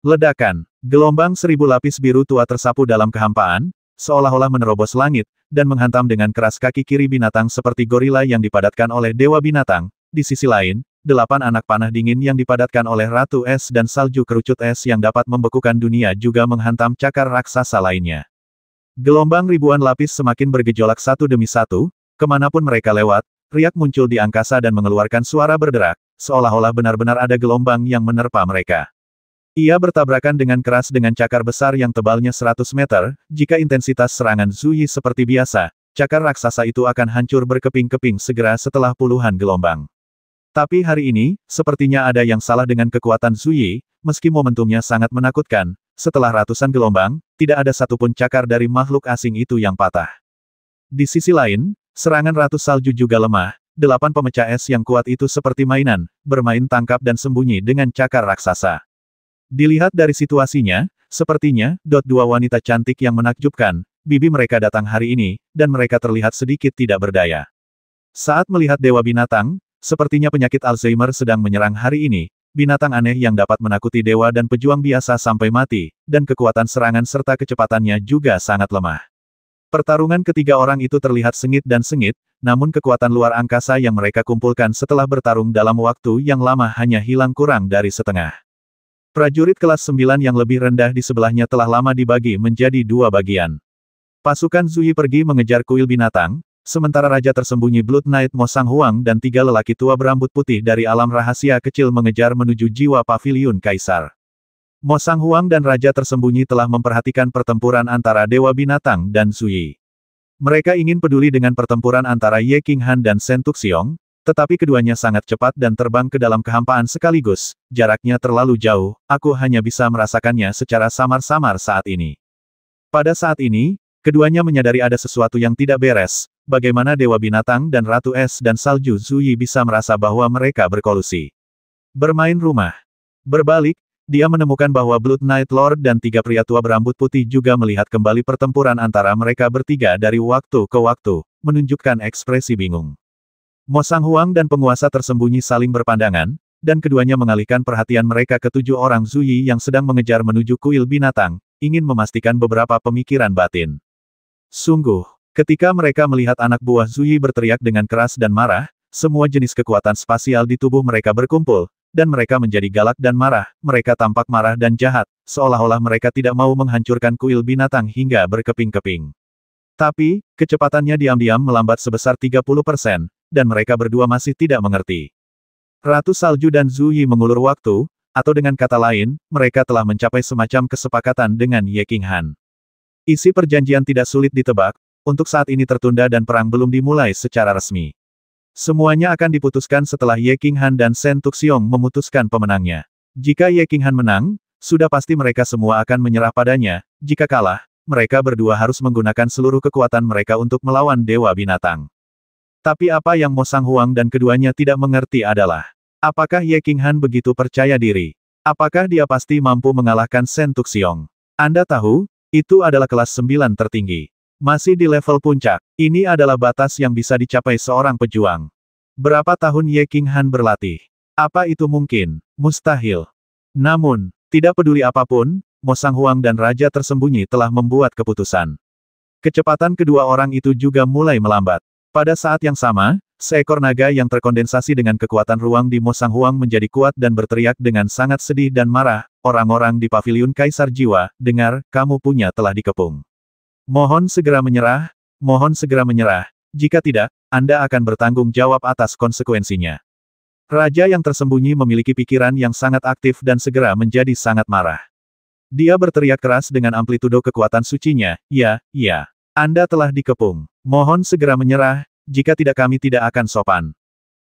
Ledakan, gelombang seribu lapis biru tua tersapu dalam kehampaan, seolah-olah menerobos langit, dan menghantam dengan keras kaki kiri binatang seperti gorila yang dipadatkan oleh Dewa Binatang. Di sisi lain, delapan anak panah dingin yang dipadatkan oleh Ratu Es dan salju kerucut es yang dapat membekukan dunia juga menghantam cakar raksasa lainnya. Gelombang ribuan lapis semakin bergejolak satu demi satu, kemanapun mereka lewat, riak muncul di angkasa dan mengeluarkan suara berderak, seolah-olah benar-benar ada gelombang yang menerpa mereka. Ia bertabrakan dengan keras dengan cakar besar yang tebalnya 100 meter, jika intensitas serangan Zuyi seperti biasa, cakar raksasa itu akan hancur berkeping-keping segera setelah puluhan gelombang. Tapi hari ini, sepertinya ada yang salah dengan kekuatan Zuyi, meski momentumnya sangat menakutkan, setelah ratusan gelombang, tidak ada satupun cakar dari makhluk asing itu yang patah. Di sisi lain, serangan ratus salju juga lemah, delapan pemecah es yang kuat itu seperti mainan, bermain tangkap dan sembunyi dengan cakar raksasa. Dilihat dari situasinya, sepertinya, dot dua wanita cantik yang menakjubkan, bibi mereka datang hari ini, dan mereka terlihat sedikit tidak berdaya. Saat melihat Dewa Binatang, sepertinya penyakit Alzheimer sedang menyerang hari ini, binatang aneh yang dapat menakuti dewa dan pejuang biasa sampai mati, dan kekuatan serangan serta kecepatannya juga sangat lemah. Pertarungan ketiga orang itu terlihat sengit dan sengit, namun kekuatan luar angkasa yang mereka kumpulkan setelah bertarung dalam waktu yang lama hanya hilang kurang dari setengah. Prajurit kelas 9 yang lebih rendah di sebelahnya telah lama dibagi menjadi dua bagian. Pasukan Zuyi pergi mengejar kuil binatang, sementara Raja tersembunyi Blood Knight Mo Sang Huang dan tiga lelaki tua berambut putih dari alam rahasia kecil mengejar menuju jiwa paviliun Kaisar. Mo Sang Huang dan Raja tersembunyi telah memperhatikan pertempuran antara Dewa Binatang dan Zuyi. Mereka ingin peduli dengan pertempuran antara Ye King Han dan Sentuk Tuxiong, tetapi keduanya sangat cepat dan terbang ke dalam kehampaan sekaligus, jaraknya terlalu jauh, aku hanya bisa merasakannya secara samar-samar saat ini. Pada saat ini, keduanya menyadari ada sesuatu yang tidak beres, bagaimana Dewa Binatang dan Ratu Es dan Salju Zuyi bisa merasa bahwa mereka berkolusi. Bermain rumah. Berbalik, dia menemukan bahwa Blood Knight Lord dan tiga pria tua berambut putih juga melihat kembali pertempuran antara mereka bertiga dari waktu ke waktu, menunjukkan ekspresi bingung. Mo Sang Huang dan penguasa tersembunyi saling berpandangan, dan keduanya mengalihkan perhatian mereka ke tujuh orang Zuyi yang sedang mengejar menuju kuil binatang, ingin memastikan beberapa pemikiran batin. Sungguh, ketika mereka melihat anak buah Zuyi berteriak dengan keras dan marah, semua jenis kekuatan spasial di tubuh mereka berkumpul, dan mereka menjadi galak dan marah, mereka tampak marah dan jahat, seolah-olah mereka tidak mau menghancurkan kuil binatang hingga berkeping-keping. Tapi, kecepatannya diam-diam melambat sebesar 30 persen, dan mereka berdua masih tidak mengerti. Ratu Salju dan Zuyi mengulur waktu, atau dengan kata lain, mereka telah mencapai semacam kesepakatan dengan Ye King Han. Isi perjanjian tidak sulit ditebak, untuk saat ini tertunda dan perang belum dimulai secara resmi. Semuanya akan diputuskan setelah Ye King Han dan Sen Tuxiong memutuskan pemenangnya. Jika Ye King Han menang, sudah pasti mereka semua akan menyerah padanya, jika kalah, mereka berdua harus menggunakan seluruh kekuatan mereka untuk melawan Dewa Binatang. Tapi apa yang Mo Sang Huang dan keduanya tidak mengerti adalah, apakah Ye King Han begitu percaya diri? Apakah dia pasti mampu mengalahkan Shen Tuxiong? Anda tahu, itu adalah kelas 9 tertinggi. Masih di level puncak, ini adalah batas yang bisa dicapai seorang pejuang. Berapa tahun Ye King Han berlatih? Apa itu mungkin? Mustahil. Namun, tidak peduli apapun, Mo Sang Huang dan Raja Tersembunyi telah membuat keputusan. Kecepatan kedua orang itu juga mulai melambat. Pada saat yang sama, seekor naga yang terkondensasi dengan kekuatan ruang di Mo Sang Huang menjadi kuat dan berteriak dengan sangat sedih dan marah, orang-orang di paviliun Kaisar Jiwa, dengar, kamu punya telah dikepung. Mohon segera menyerah, mohon segera menyerah, jika tidak, Anda akan bertanggung jawab atas konsekuensinya. Raja yang tersembunyi memiliki pikiran yang sangat aktif dan segera menjadi sangat marah. Dia berteriak keras dengan amplitudo kekuatan sucinya, ya, ya. Anda telah dikepung. Mohon segera menyerah, jika tidak kami tidak akan sopan.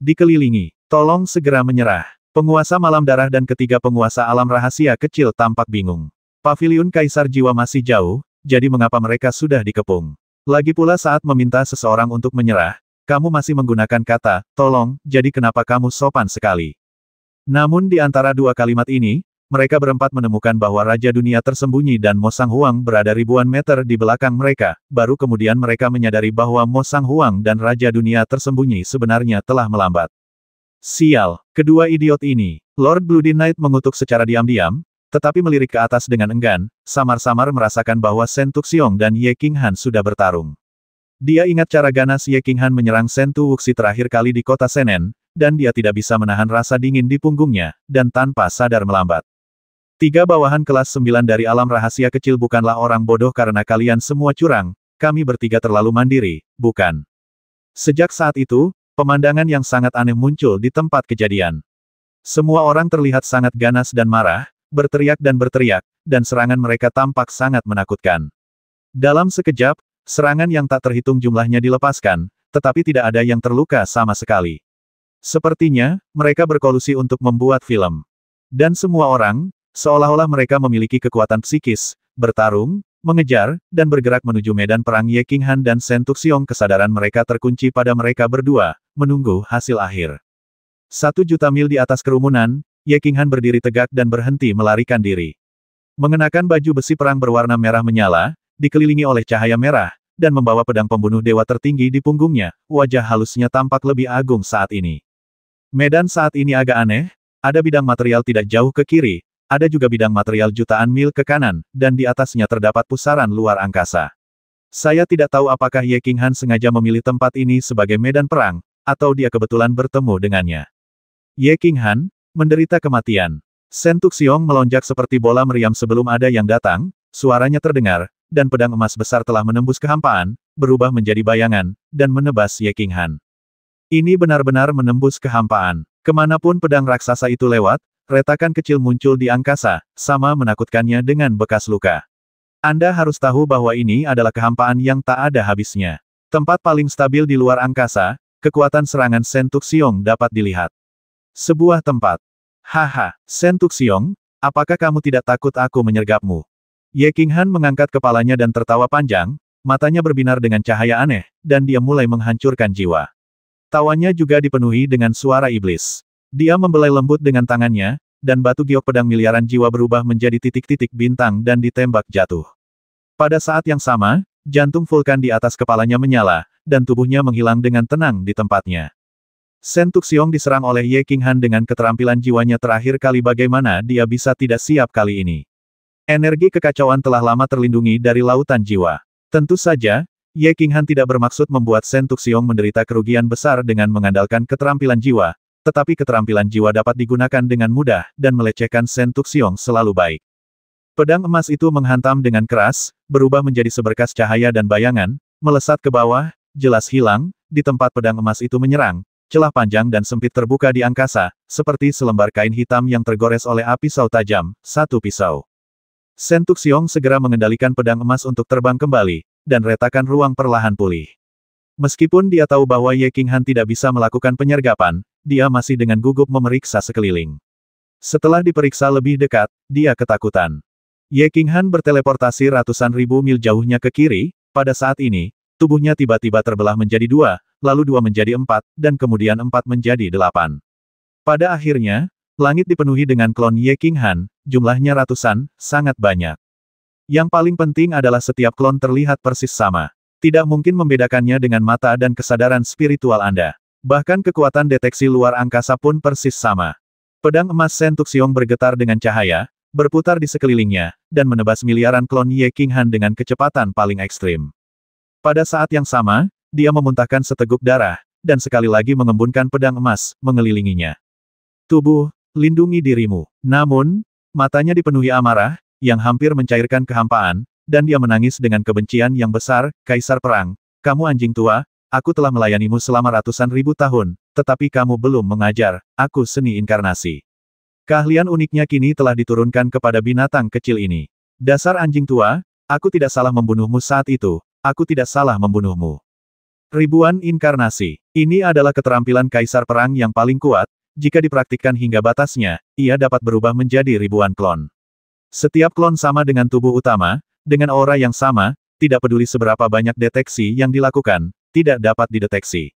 Dikelilingi, tolong segera menyerah. Penguasa malam darah dan ketiga penguasa alam rahasia kecil tampak bingung. Paviliun Kaisar Jiwa masih jauh, jadi mengapa mereka sudah dikepung? Lagi pula saat meminta seseorang untuk menyerah, kamu masih menggunakan kata, tolong, jadi kenapa kamu sopan sekali? Namun di antara dua kalimat ini, mereka berempat menemukan bahwa Raja Dunia tersembunyi dan Mo Sang Huang berada ribuan meter di belakang mereka, baru kemudian mereka menyadari bahwa Mo Sang Huang dan Raja Dunia tersembunyi sebenarnya telah melambat. Sial, kedua idiot ini. Lord Blue Knight mengutuk secara diam-diam, tetapi melirik ke atas dengan enggan, samar-samar merasakan bahwa Shen Tuxiong dan Ye King Han sudah bertarung. Dia ingat cara ganas Ye King Han menyerang Shen Tu Wuxi terakhir kali di kota Senen, dan dia tidak bisa menahan rasa dingin di punggungnya, dan tanpa sadar melambat. Tiga bawahan kelas sembilan dari alam rahasia kecil bukanlah orang bodoh karena kalian semua curang, kami bertiga terlalu mandiri, bukan? Sejak saat itu, pemandangan yang sangat aneh muncul di tempat kejadian. Semua orang terlihat sangat ganas dan marah, berteriak dan berteriak, dan serangan mereka tampak sangat menakutkan. Dalam sekejap, serangan yang tak terhitung jumlahnya dilepaskan, tetapi tidak ada yang terluka sama sekali. Sepertinya, mereka berkolusi untuk membuat film. Dan semua orang, Seolah-olah mereka memiliki kekuatan psikis, bertarung, mengejar, dan bergerak menuju medan perang Ye King Han dan Shen Tuxiong kesadaran mereka terkunci pada mereka berdua, menunggu hasil akhir. Satu juta mil di atas kerumunan, Ye King Han berdiri tegak dan berhenti melarikan diri. Mengenakan baju besi perang berwarna merah menyala, dikelilingi oleh cahaya merah, dan membawa pedang pembunuh dewa tertinggi di punggungnya, wajah halusnya tampak lebih agung saat ini. Medan saat ini agak aneh, ada bidang material tidak jauh ke kiri, ada juga bidang material jutaan mil ke kanan, dan di atasnya terdapat pusaran luar angkasa. Saya tidak tahu apakah Ye King Han sengaja memilih tempat ini sebagai medan perang, atau dia kebetulan bertemu dengannya. Ye King Han, menderita kematian. Sentuk Xiong melonjak seperti bola meriam sebelum ada yang datang, suaranya terdengar, dan pedang emas besar telah menembus kehampaan, berubah menjadi bayangan, dan menebas Ye King Han. Ini benar-benar menembus kehampaan. Kemanapun pedang raksasa itu lewat, Retakan kecil muncul di angkasa, sama menakutkannya dengan bekas luka. Anda harus tahu bahwa ini adalah kehampaan yang tak ada habisnya. Tempat paling stabil di luar angkasa, kekuatan serangan Sentuk Siong dapat dilihat. Sebuah tempat. Haha, Sentuk Siong, apakah kamu tidak takut aku menyergapmu? Ye Han mengangkat kepalanya dan tertawa panjang, matanya berbinar dengan cahaya aneh, dan dia mulai menghancurkan jiwa. Tawanya juga dipenuhi dengan suara iblis. Dia membelai lembut dengan tangannya, dan batu giok pedang miliaran jiwa berubah menjadi titik-titik bintang dan ditembak jatuh. Pada saat yang sama, jantung vulkan di atas kepalanya menyala, dan tubuhnya menghilang dengan tenang di tempatnya. Sentuk Tuxiong diserang oleh Ye King Han dengan keterampilan jiwanya terakhir kali bagaimana dia bisa tidak siap kali ini. Energi kekacauan telah lama terlindungi dari lautan jiwa. Tentu saja, Ye King Han tidak bermaksud membuat Sentuk Tuxiong menderita kerugian besar dengan mengandalkan keterampilan jiwa, tetapi keterampilan jiwa dapat digunakan dengan mudah, dan melecehkan Sentuk Tuxiong selalu baik. Pedang emas itu menghantam dengan keras, berubah menjadi seberkas cahaya dan bayangan, melesat ke bawah, jelas hilang, di tempat pedang emas itu menyerang, celah panjang dan sempit terbuka di angkasa, seperti selembar kain hitam yang tergores oleh api sal tajam, satu pisau. Sentuk Xiong segera mengendalikan pedang emas untuk terbang kembali, dan retakan ruang perlahan pulih. Meskipun dia tahu bahwa Ye King Han tidak bisa melakukan penyergapan, dia masih dengan gugup memeriksa sekeliling. Setelah diperiksa lebih dekat, dia ketakutan. Ye King Han berteleportasi ratusan ribu mil jauhnya ke kiri, pada saat ini, tubuhnya tiba-tiba terbelah menjadi dua, lalu dua menjadi empat, dan kemudian empat menjadi delapan. Pada akhirnya, Langit dipenuhi dengan klon Ye King Han, jumlahnya ratusan, sangat banyak. Yang paling penting adalah setiap klon terlihat persis sama. Tidak mungkin membedakannya dengan mata dan kesadaran spiritual Anda. Bahkan kekuatan deteksi luar angkasa pun persis sama. Pedang emas Tuxiong bergetar dengan cahaya, berputar di sekelilingnya, dan menebas miliaran klon Ye King Han dengan kecepatan paling ekstrim. Pada saat yang sama, dia memuntahkan seteguk darah, dan sekali lagi mengembunkan pedang emas, mengelilinginya. Tubuh, lindungi dirimu. Namun, matanya dipenuhi amarah, yang hampir mencairkan kehampaan, dan dia menangis dengan kebencian yang besar, Kaisar Perang, kamu anjing tua, aku telah melayanimu selama ratusan ribu tahun, tetapi kamu belum mengajar, aku seni inkarnasi. Keahlian uniknya kini telah diturunkan kepada binatang kecil ini. Dasar anjing tua, aku tidak salah membunuhmu saat itu, aku tidak salah membunuhmu. Ribuan inkarnasi, ini adalah keterampilan kaisar perang yang paling kuat, jika dipraktikkan hingga batasnya, ia dapat berubah menjadi ribuan klon. Setiap klon sama dengan tubuh utama, dengan aura yang sama, tidak peduli seberapa banyak deteksi yang dilakukan, tidak dapat dideteksi.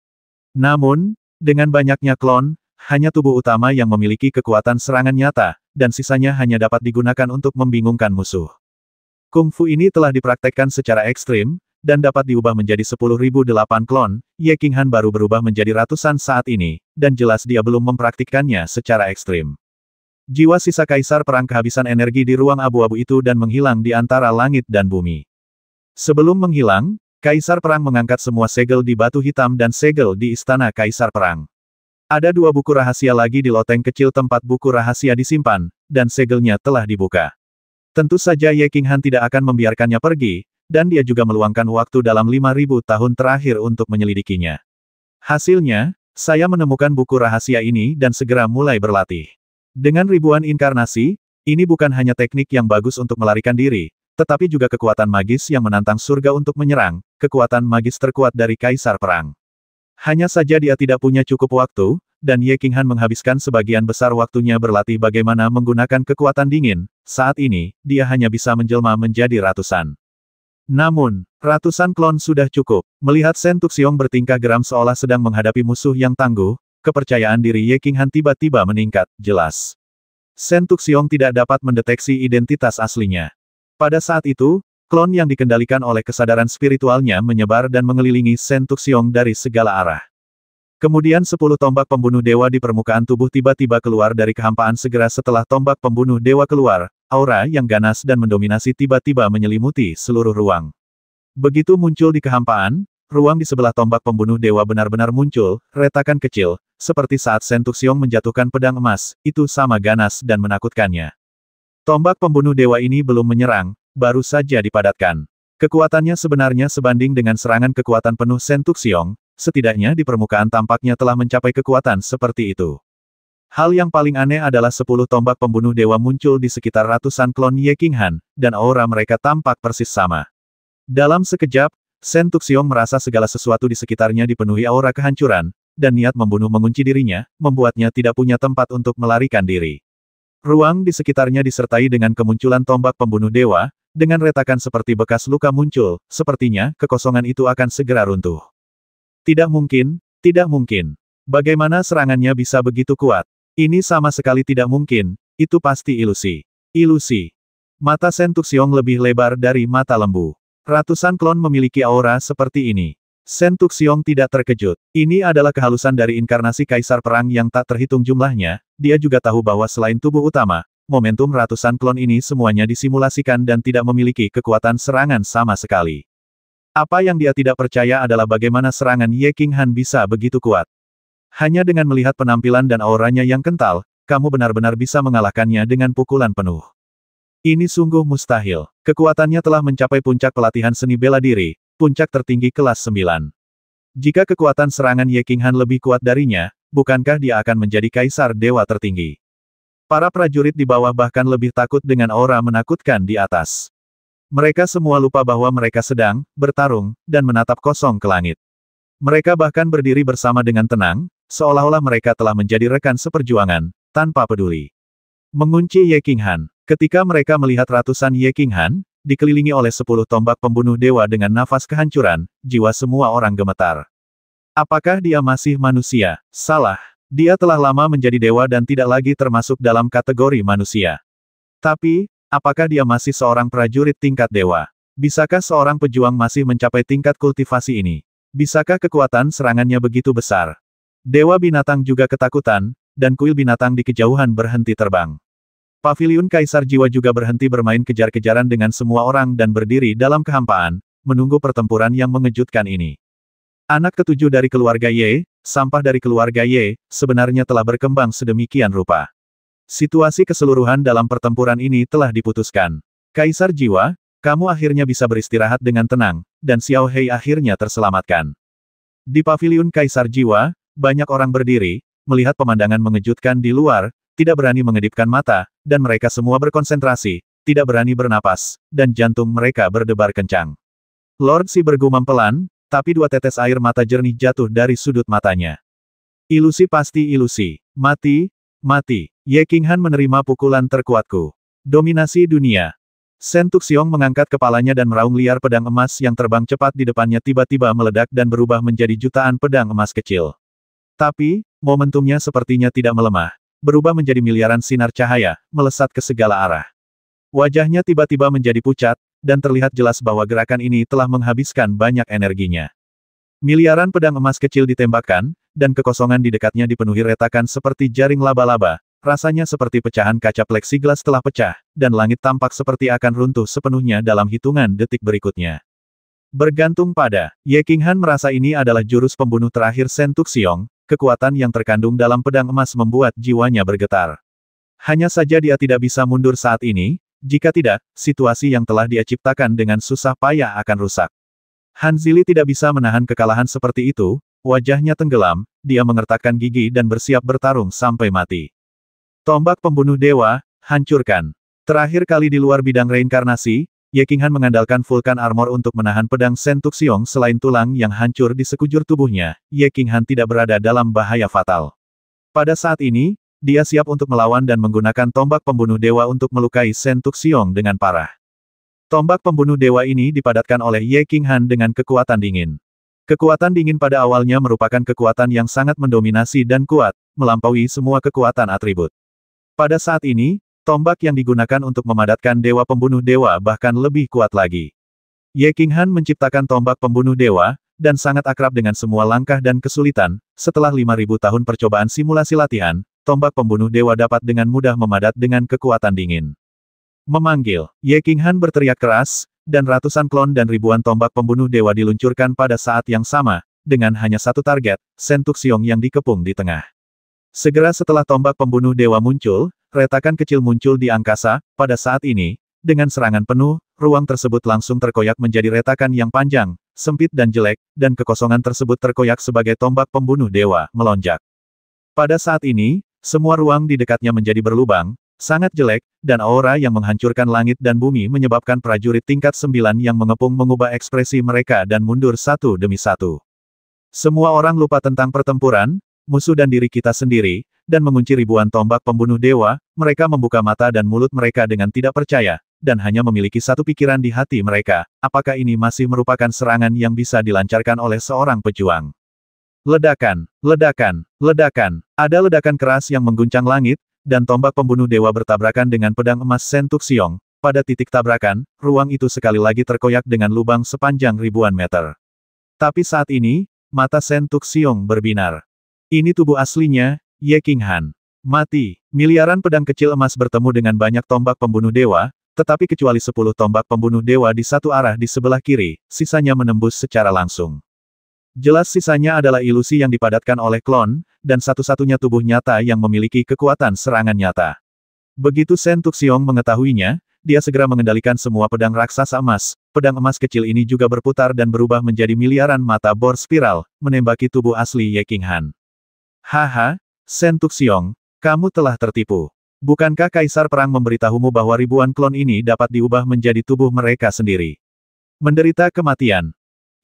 Namun, dengan banyaknya klon, hanya tubuh utama yang memiliki kekuatan serangan nyata, dan sisanya hanya dapat digunakan untuk membingungkan musuh. Kungfu ini telah dipraktekkan secara ekstrim, dan dapat diubah menjadi 10.008 klon, Ye Qinghan baru berubah menjadi ratusan saat ini, dan jelas dia belum mempraktikkannya secara ekstrim. Jiwa sisa kaisar perang kehabisan energi di ruang abu-abu itu dan menghilang di antara langit dan bumi. Sebelum menghilang, kaisar perang mengangkat semua segel di batu hitam dan segel di istana kaisar perang. Ada dua buku rahasia lagi di loteng kecil tempat buku rahasia disimpan, dan segelnya telah dibuka. Tentu saja Ye King Han tidak akan membiarkannya pergi, dan dia juga meluangkan waktu dalam 5.000 tahun terakhir untuk menyelidikinya. Hasilnya, saya menemukan buku rahasia ini dan segera mulai berlatih. Dengan ribuan inkarnasi, ini bukan hanya teknik yang bagus untuk melarikan diri, tetapi juga kekuatan magis yang menantang surga untuk menyerang, kekuatan magis terkuat dari kaisar perang. Hanya saja dia tidak punya cukup waktu, dan Ye Qinghan menghabiskan sebagian besar waktunya berlatih bagaimana menggunakan kekuatan dingin, saat ini, dia hanya bisa menjelma menjadi ratusan. Namun, ratusan klon sudah cukup. Melihat Sen Tuxiong bertingkah geram seolah sedang menghadapi musuh yang tangguh, kepercayaan diri Ye Qinghan tiba-tiba meningkat, jelas. Shen Tuxiong tidak dapat mendeteksi identitas aslinya. Pada saat itu, klon yang dikendalikan oleh kesadaran spiritualnya menyebar dan mengelilingi Shen Tuxiong dari segala arah. Kemudian sepuluh tombak pembunuh dewa di permukaan tubuh tiba-tiba keluar dari kehampaan segera setelah tombak pembunuh dewa keluar, aura yang ganas dan mendominasi tiba-tiba menyelimuti seluruh ruang. Begitu muncul di kehampaan, ruang di sebelah tombak pembunuh dewa benar-benar muncul, retakan kecil, seperti saat Sentuk Xiong menjatuhkan pedang emas, itu sama ganas dan menakutkannya. Tombak pembunuh dewa ini belum menyerang, baru saja dipadatkan. Kekuatannya sebenarnya sebanding dengan serangan kekuatan penuh Sentuk Xiong, setidaknya di permukaan tampaknya telah mencapai kekuatan seperti itu. Hal yang paling aneh adalah sepuluh tombak pembunuh dewa muncul di sekitar ratusan klon Ye Han, dan aura mereka tampak persis sama. Dalam sekejap, Sentuk Xiong merasa segala sesuatu di sekitarnya dipenuhi aura kehancuran, dan niat membunuh mengunci dirinya, membuatnya tidak punya tempat untuk melarikan diri. Ruang di sekitarnya disertai dengan kemunculan tombak pembunuh dewa, dengan retakan seperti bekas luka muncul, sepertinya kekosongan itu akan segera runtuh. Tidak mungkin, tidak mungkin. Bagaimana serangannya bisa begitu kuat? Ini sama sekali tidak mungkin, itu pasti ilusi. Ilusi. Mata Sentuxiong lebih lebar dari mata lembu. Ratusan klon memiliki aura seperti ini. Shen Tuxiong tidak terkejut. Ini adalah kehalusan dari inkarnasi kaisar perang yang tak terhitung jumlahnya, dia juga tahu bahwa selain tubuh utama, momentum ratusan klon ini semuanya disimulasikan dan tidak memiliki kekuatan serangan sama sekali. Apa yang dia tidak percaya adalah bagaimana serangan Ye King Han bisa begitu kuat. Hanya dengan melihat penampilan dan auranya yang kental, kamu benar-benar bisa mengalahkannya dengan pukulan penuh. Ini sungguh mustahil. Kekuatannya telah mencapai puncak pelatihan seni bela diri, puncak tertinggi kelas 9. Jika kekuatan serangan Ye Qinghan lebih kuat darinya, bukankah dia akan menjadi kaisar dewa tertinggi? Para prajurit di bawah bahkan lebih takut dengan aura menakutkan di atas. Mereka semua lupa bahwa mereka sedang bertarung dan menatap kosong ke langit. Mereka bahkan berdiri bersama dengan tenang, seolah-olah mereka telah menjadi rekan seperjuangan, tanpa peduli. Mengunci Ye Qinghan, Ketika mereka melihat ratusan Ye Qinghan, dikelilingi oleh sepuluh tombak pembunuh dewa dengan nafas kehancuran, jiwa semua orang gemetar. Apakah dia masih manusia? Salah. Dia telah lama menjadi dewa dan tidak lagi termasuk dalam kategori manusia. Tapi, apakah dia masih seorang prajurit tingkat dewa? Bisakah seorang pejuang masih mencapai tingkat kultivasi ini? Bisakah kekuatan serangannya begitu besar? Dewa binatang juga ketakutan, dan kuil binatang di kejauhan berhenti terbang. Paviliun Kaisar Jiwa juga berhenti bermain kejar-kejaran dengan semua orang dan berdiri dalam kehampaan, menunggu pertempuran yang mengejutkan ini. Anak ketujuh dari keluarga Ye, sampah dari keluarga Ye, sebenarnya telah berkembang sedemikian rupa. Situasi keseluruhan dalam pertempuran ini telah diputuskan. Kaisar Jiwa, kamu akhirnya bisa beristirahat dengan tenang, dan Xiao Hei akhirnya terselamatkan. Di paviliun Kaisar Jiwa, banyak orang berdiri, melihat pemandangan mengejutkan di luar, tidak berani mengedipkan mata, dan mereka semua berkonsentrasi, tidak berani bernapas, dan jantung mereka berdebar kencang. Lord Si bergumam pelan, tapi dua tetes air mata jernih jatuh dari sudut matanya. Ilusi pasti ilusi. Mati, mati. Ye Han menerima pukulan terkuatku. Dominasi dunia. Shen Tuxiong mengangkat kepalanya dan meraung liar pedang emas yang terbang cepat di depannya tiba-tiba meledak dan berubah menjadi jutaan pedang emas kecil. Tapi, momentumnya sepertinya tidak melemah, berubah menjadi miliaran sinar cahaya, melesat ke segala arah. Wajahnya tiba-tiba menjadi pucat, dan terlihat jelas bahwa gerakan ini telah menghabiskan banyak energinya. Miliaran pedang emas kecil ditembakkan, dan kekosongan di dekatnya dipenuhi retakan seperti jaring laba-laba, rasanya seperti pecahan kaca plexiglas telah pecah, dan langit tampak seperti akan runtuh sepenuhnya dalam hitungan detik berikutnya. Bergantung pada, Ye Qinghan merasa ini adalah jurus pembunuh terakhir Sentuk Xiong, kekuatan yang terkandung dalam pedang emas membuat jiwanya bergetar. Hanya saja dia tidak bisa mundur saat ini, jika tidak, situasi yang telah dia ciptakan dengan susah payah akan rusak. Han Zili tidak bisa menahan kekalahan seperti itu, wajahnya tenggelam, dia mengertakkan gigi dan bersiap bertarung sampai mati. Tombak pembunuh dewa, hancurkan. Terakhir kali di luar bidang reinkarnasi, Ye Qinghan mengandalkan Vulkan Armor untuk menahan pedang Sentuk Xiong selain tulang yang hancur di sekujur tubuhnya, Ye Qinghan tidak berada dalam bahaya fatal. Pada saat ini, dia siap untuk melawan dan menggunakan tombak pembunuh dewa untuk melukai Sentuk Xiong dengan parah. Tombak pembunuh dewa ini dipadatkan oleh Ye Qinghan dengan kekuatan dingin. Kekuatan dingin pada awalnya merupakan kekuatan yang sangat mendominasi dan kuat, melampaui semua kekuatan atribut. Pada saat ini, Tombak yang digunakan untuk memadatkan dewa pembunuh dewa bahkan lebih kuat lagi. Ye King Han menciptakan tombak pembunuh dewa, dan sangat akrab dengan semua langkah dan kesulitan, setelah 5.000 tahun percobaan simulasi latihan, tombak pembunuh dewa dapat dengan mudah memadat dengan kekuatan dingin. Memanggil, Ye King Han berteriak keras, dan ratusan klon dan ribuan tombak pembunuh dewa diluncurkan pada saat yang sama, dengan hanya satu target, Sentuk Siong yang dikepung di tengah. Segera setelah tombak pembunuh dewa muncul, Retakan kecil muncul di angkasa, pada saat ini, dengan serangan penuh, ruang tersebut langsung terkoyak menjadi retakan yang panjang, sempit dan jelek, dan kekosongan tersebut terkoyak sebagai tombak pembunuh dewa, melonjak. Pada saat ini, semua ruang di dekatnya menjadi berlubang, sangat jelek, dan aura yang menghancurkan langit dan bumi menyebabkan prajurit tingkat sembilan yang mengepung mengubah ekspresi mereka dan mundur satu demi satu. Semua orang lupa tentang pertempuran, musuh dan diri kita sendiri, dan mengunci ribuan tombak pembunuh dewa, mereka membuka mata dan mulut mereka dengan tidak percaya, dan hanya memiliki satu pikiran di hati mereka, apakah ini masih merupakan serangan yang bisa dilancarkan oleh seorang pejuang. Ledakan, ledakan, ledakan, ada ledakan keras yang mengguncang langit, dan tombak pembunuh dewa bertabrakan dengan pedang emas Sentuk Siong. Pada titik tabrakan, ruang itu sekali lagi terkoyak dengan lubang sepanjang ribuan meter. Tapi saat ini, mata Sentuk Siong berbinar. Ini tubuh aslinya, Ye King Han. Mati. Miliaran pedang kecil emas bertemu dengan banyak tombak pembunuh dewa, tetapi kecuali sepuluh tombak pembunuh dewa di satu arah di sebelah kiri, sisanya menembus secara langsung. Jelas sisanya adalah ilusi yang dipadatkan oleh klon, dan satu-satunya tubuh nyata yang memiliki kekuatan serangan nyata. Begitu Shen Tuxiong mengetahuinya, dia segera mengendalikan semua pedang raksasa emas. Pedang emas kecil ini juga berputar dan berubah menjadi miliaran mata bor spiral, menembaki tubuh asli Ye King Han. Haha, Sentuk Xiong, kamu telah tertipu. Bukankah Kaisar Perang memberitahumu bahwa ribuan klon ini dapat diubah menjadi tubuh mereka sendiri? Menderita kematian.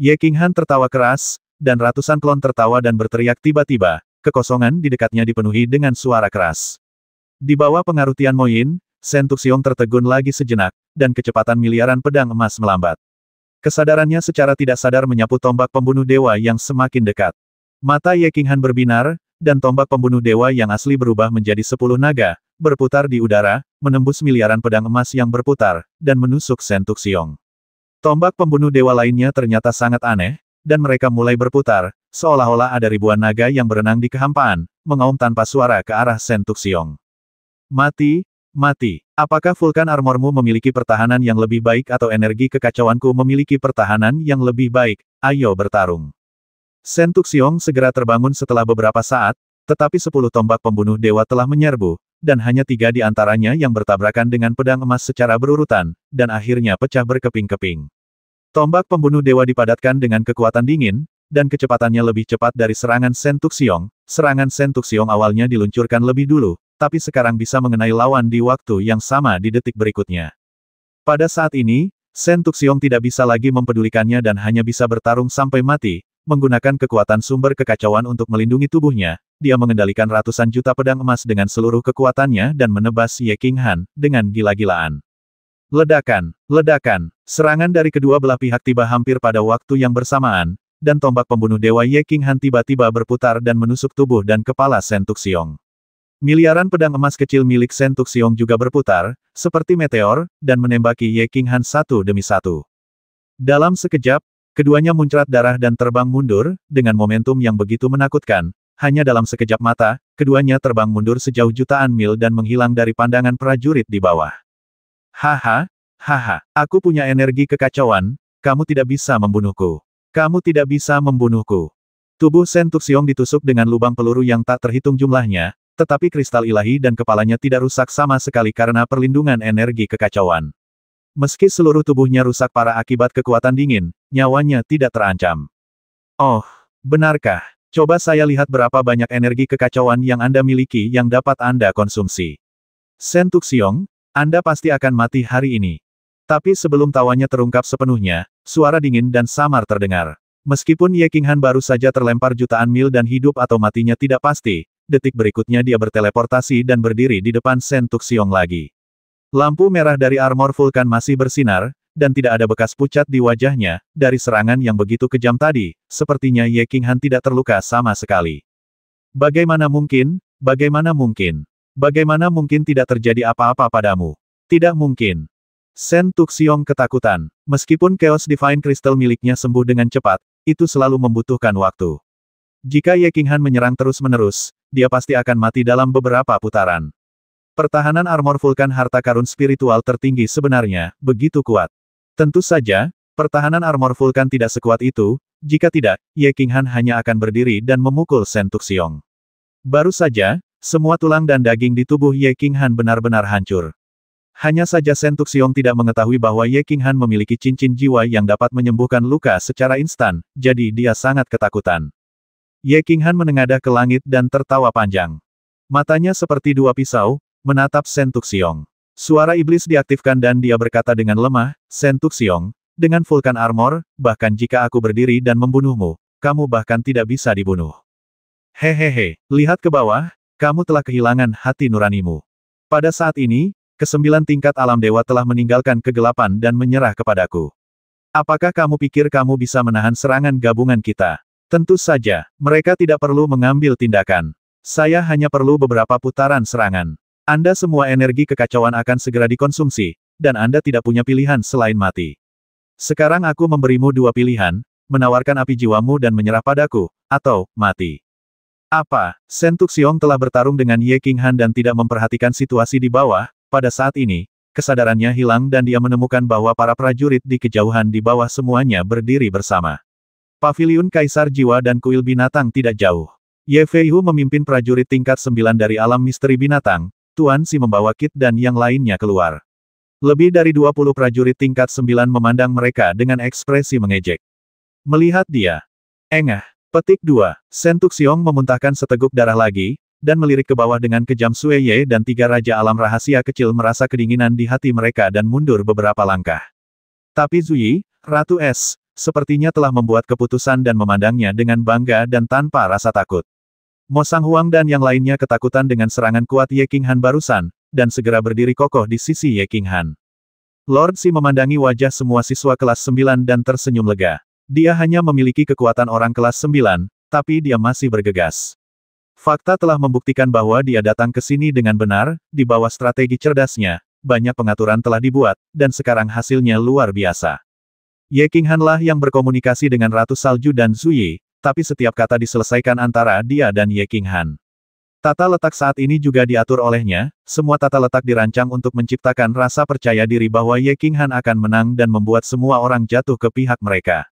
Ye King Han tertawa keras, dan ratusan klon tertawa dan berteriak tiba-tiba, kekosongan di dekatnya dipenuhi dengan suara keras. Di bawah pengaruh Tian Moyin, Xiong tertegun lagi sejenak, dan kecepatan miliaran pedang emas melambat. Kesadarannya secara tidak sadar menyapu tombak pembunuh dewa yang semakin dekat. Mata Ye King Han berbinar, dan tombak pembunuh dewa yang asli berubah menjadi sepuluh naga, berputar di udara, menembus miliaran pedang emas yang berputar, dan menusuk Sentuk Siong. Tombak pembunuh dewa lainnya ternyata sangat aneh, dan mereka mulai berputar, seolah-olah ada ribuan naga yang berenang di kehampaan, mengaum tanpa suara ke arah Sentuk Siong. Mati, mati. Apakah Vulkan Armormu memiliki pertahanan yang lebih baik atau energi kekacauanku memiliki pertahanan yang lebih baik? Ayo bertarung. Sentuk Tuxiong segera terbangun setelah beberapa saat, tetapi sepuluh tombak pembunuh dewa telah menyerbu, dan hanya tiga di antaranya yang bertabrakan dengan pedang emas secara berurutan, dan akhirnya pecah berkeping-keping. Tombak pembunuh dewa dipadatkan dengan kekuatan dingin, dan kecepatannya lebih cepat dari serangan Sentuk Tuxiong. Serangan Sentuk Tuxiong awalnya diluncurkan lebih dulu, tapi sekarang bisa mengenai lawan di waktu yang sama di detik berikutnya. Pada saat ini, Sentuk Tuxiong tidak bisa lagi mempedulikannya dan hanya bisa bertarung sampai mati, menggunakan kekuatan sumber kekacauan untuk melindungi tubuhnya, dia mengendalikan ratusan juta pedang emas dengan seluruh kekuatannya dan menebas Ye King Han dengan gila-gilaan. Ledakan, ledakan, serangan dari kedua belah pihak tiba hampir pada waktu yang bersamaan, dan tombak pembunuh dewa Ye King Han tiba-tiba berputar dan menusuk tubuh dan kepala Sentuk Siong. Miliaran pedang emas kecil milik Sentuk Siong juga berputar, seperti meteor, dan menembaki Ye King Han satu demi satu. Dalam sekejap, Keduanya muncrat darah dan terbang mundur, dengan momentum yang begitu menakutkan. Hanya dalam sekejap mata, keduanya terbang mundur sejauh jutaan mil dan menghilang dari pandangan prajurit di bawah. Haha, haha, aku punya energi kekacauan, kamu tidak bisa membunuhku. Kamu tidak bisa membunuhku. Tubuh Sen Tuxiong ditusuk dengan lubang peluru yang tak terhitung jumlahnya, tetapi kristal ilahi dan kepalanya tidak rusak sama sekali karena perlindungan energi kekacauan. Meski seluruh tubuhnya rusak para akibat kekuatan dingin, nyawanya tidak terancam. Oh, benarkah? Coba saya lihat berapa banyak energi kekacauan yang Anda miliki yang dapat Anda konsumsi. Sen Tuxiong, Anda pasti akan mati hari ini. Tapi sebelum tawanya terungkap sepenuhnya, suara dingin dan samar terdengar. Meskipun Ye Qinghan baru saja terlempar jutaan mil dan hidup atau matinya tidak pasti, detik berikutnya dia berteleportasi dan berdiri di depan Sen Tuxiong lagi. Lampu merah dari armor Vulkan masih bersinar, dan tidak ada bekas pucat di wajahnya, dari serangan yang begitu kejam tadi, sepertinya Ye King Han tidak terluka sama sekali. Bagaimana mungkin, bagaimana mungkin, bagaimana mungkin tidak terjadi apa-apa padamu? Tidak mungkin. Sen Tuxiong ketakutan. Meskipun Chaos Divine Crystal miliknya sembuh dengan cepat, itu selalu membutuhkan waktu. Jika Ye King Han menyerang terus-menerus, dia pasti akan mati dalam beberapa putaran. Pertahanan armor Vulkan harta karun spiritual tertinggi sebenarnya, begitu kuat. Tentu saja, pertahanan armor Vulkan tidak sekuat itu, jika tidak, Ye Han hanya akan berdiri dan memukul Shen Tuxiong. Baru saja, semua tulang dan daging di tubuh Ye Han benar-benar hancur. Hanya saja Shen Tuxiong tidak mengetahui bahwa Ye Han memiliki cincin jiwa yang dapat menyembuhkan luka secara instan, jadi dia sangat ketakutan. Ye Han menengadah ke langit dan tertawa panjang. Matanya seperti dua pisau, menatap Sentuk Siong. Suara iblis diaktifkan dan dia berkata dengan lemah, Sentuk Siong, dengan Vulkan Armor, bahkan jika aku berdiri dan membunuhmu, kamu bahkan tidak bisa dibunuh. Hehehe, lihat ke bawah, kamu telah kehilangan hati nuranimu. Pada saat ini, kesembilan tingkat alam dewa telah meninggalkan kegelapan dan menyerah kepadaku. Apakah kamu pikir kamu bisa menahan serangan gabungan kita? Tentu saja, mereka tidak perlu mengambil tindakan. Saya hanya perlu beberapa putaran serangan. Anda semua energi kekacauan akan segera dikonsumsi, dan Anda tidak punya pilihan selain mati. Sekarang aku memberimu dua pilihan, menawarkan api jiwamu dan menyerah padaku, atau, mati. Apa, Sentuk Xiong telah bertarung dengan Ye King Han dan tidak memperhatikan situasi di bawah, pada saat ini, kesadarannya hilang dan dia menemukan bahwa para prajurit di kejauhan di bawah semuanya berdiri bersama. Paviliun Kaisar Jiwa dan Kuil Binatang tidak jauh. Ye Feihu memimpin prajurit tingkat 9 dari alam misteri binatang, Tuan Si membawa Kit dan yang lainnya keluar. Lebih dari 20 prajurit tingkat 9 memandang mereka dengan ekspresi mengejek. Melihat dia. Engah. Petik 2. Sentuk Xiong memuntahkan seteguk darah lagi, dan melirik ke bawah dengan kejam Sue Ye dan tiga raja alam rahasia kecil merasa kedinginan di hati mereka dan mundur beberapa langkah. Tapi Zui, Ratu Es, sepertinya telah membuat keputusan dan memandangnya dengan bangga dan tanpa rasa takut. Mo Sang Huang dan yang lainnya ketakutan dengan serangan kuat Ye King Han barusan, dan segera berdiri kokoh di sisi Ye King Han. Lord Si memandangi wajah semua siswa kelas 9 dan tersenyum lega. Dia hanya memiliki kekuatan orang kelas 9, tapi dia masih bergegas. Fakta telah membuktikan bahwa dia datang ke sini dengan benar, di bawah strategi cerdasnya, banyak pengaturan telah dibuat, dan sekarang hasilnya luar biasa. Ye King Han lah yang berkomunikasi dengan Ratu Salju dan Zuyi, tapi setiap kata diselesaikan antara dia dan Ye King Han. Tata letak saat ini juga diatur olehnya, semua tata letak dirancang untuk menciptakan rasa percaya diri bahwa Ye King Han akan menang dan membuat semua orang jatuh ke pihak mereka.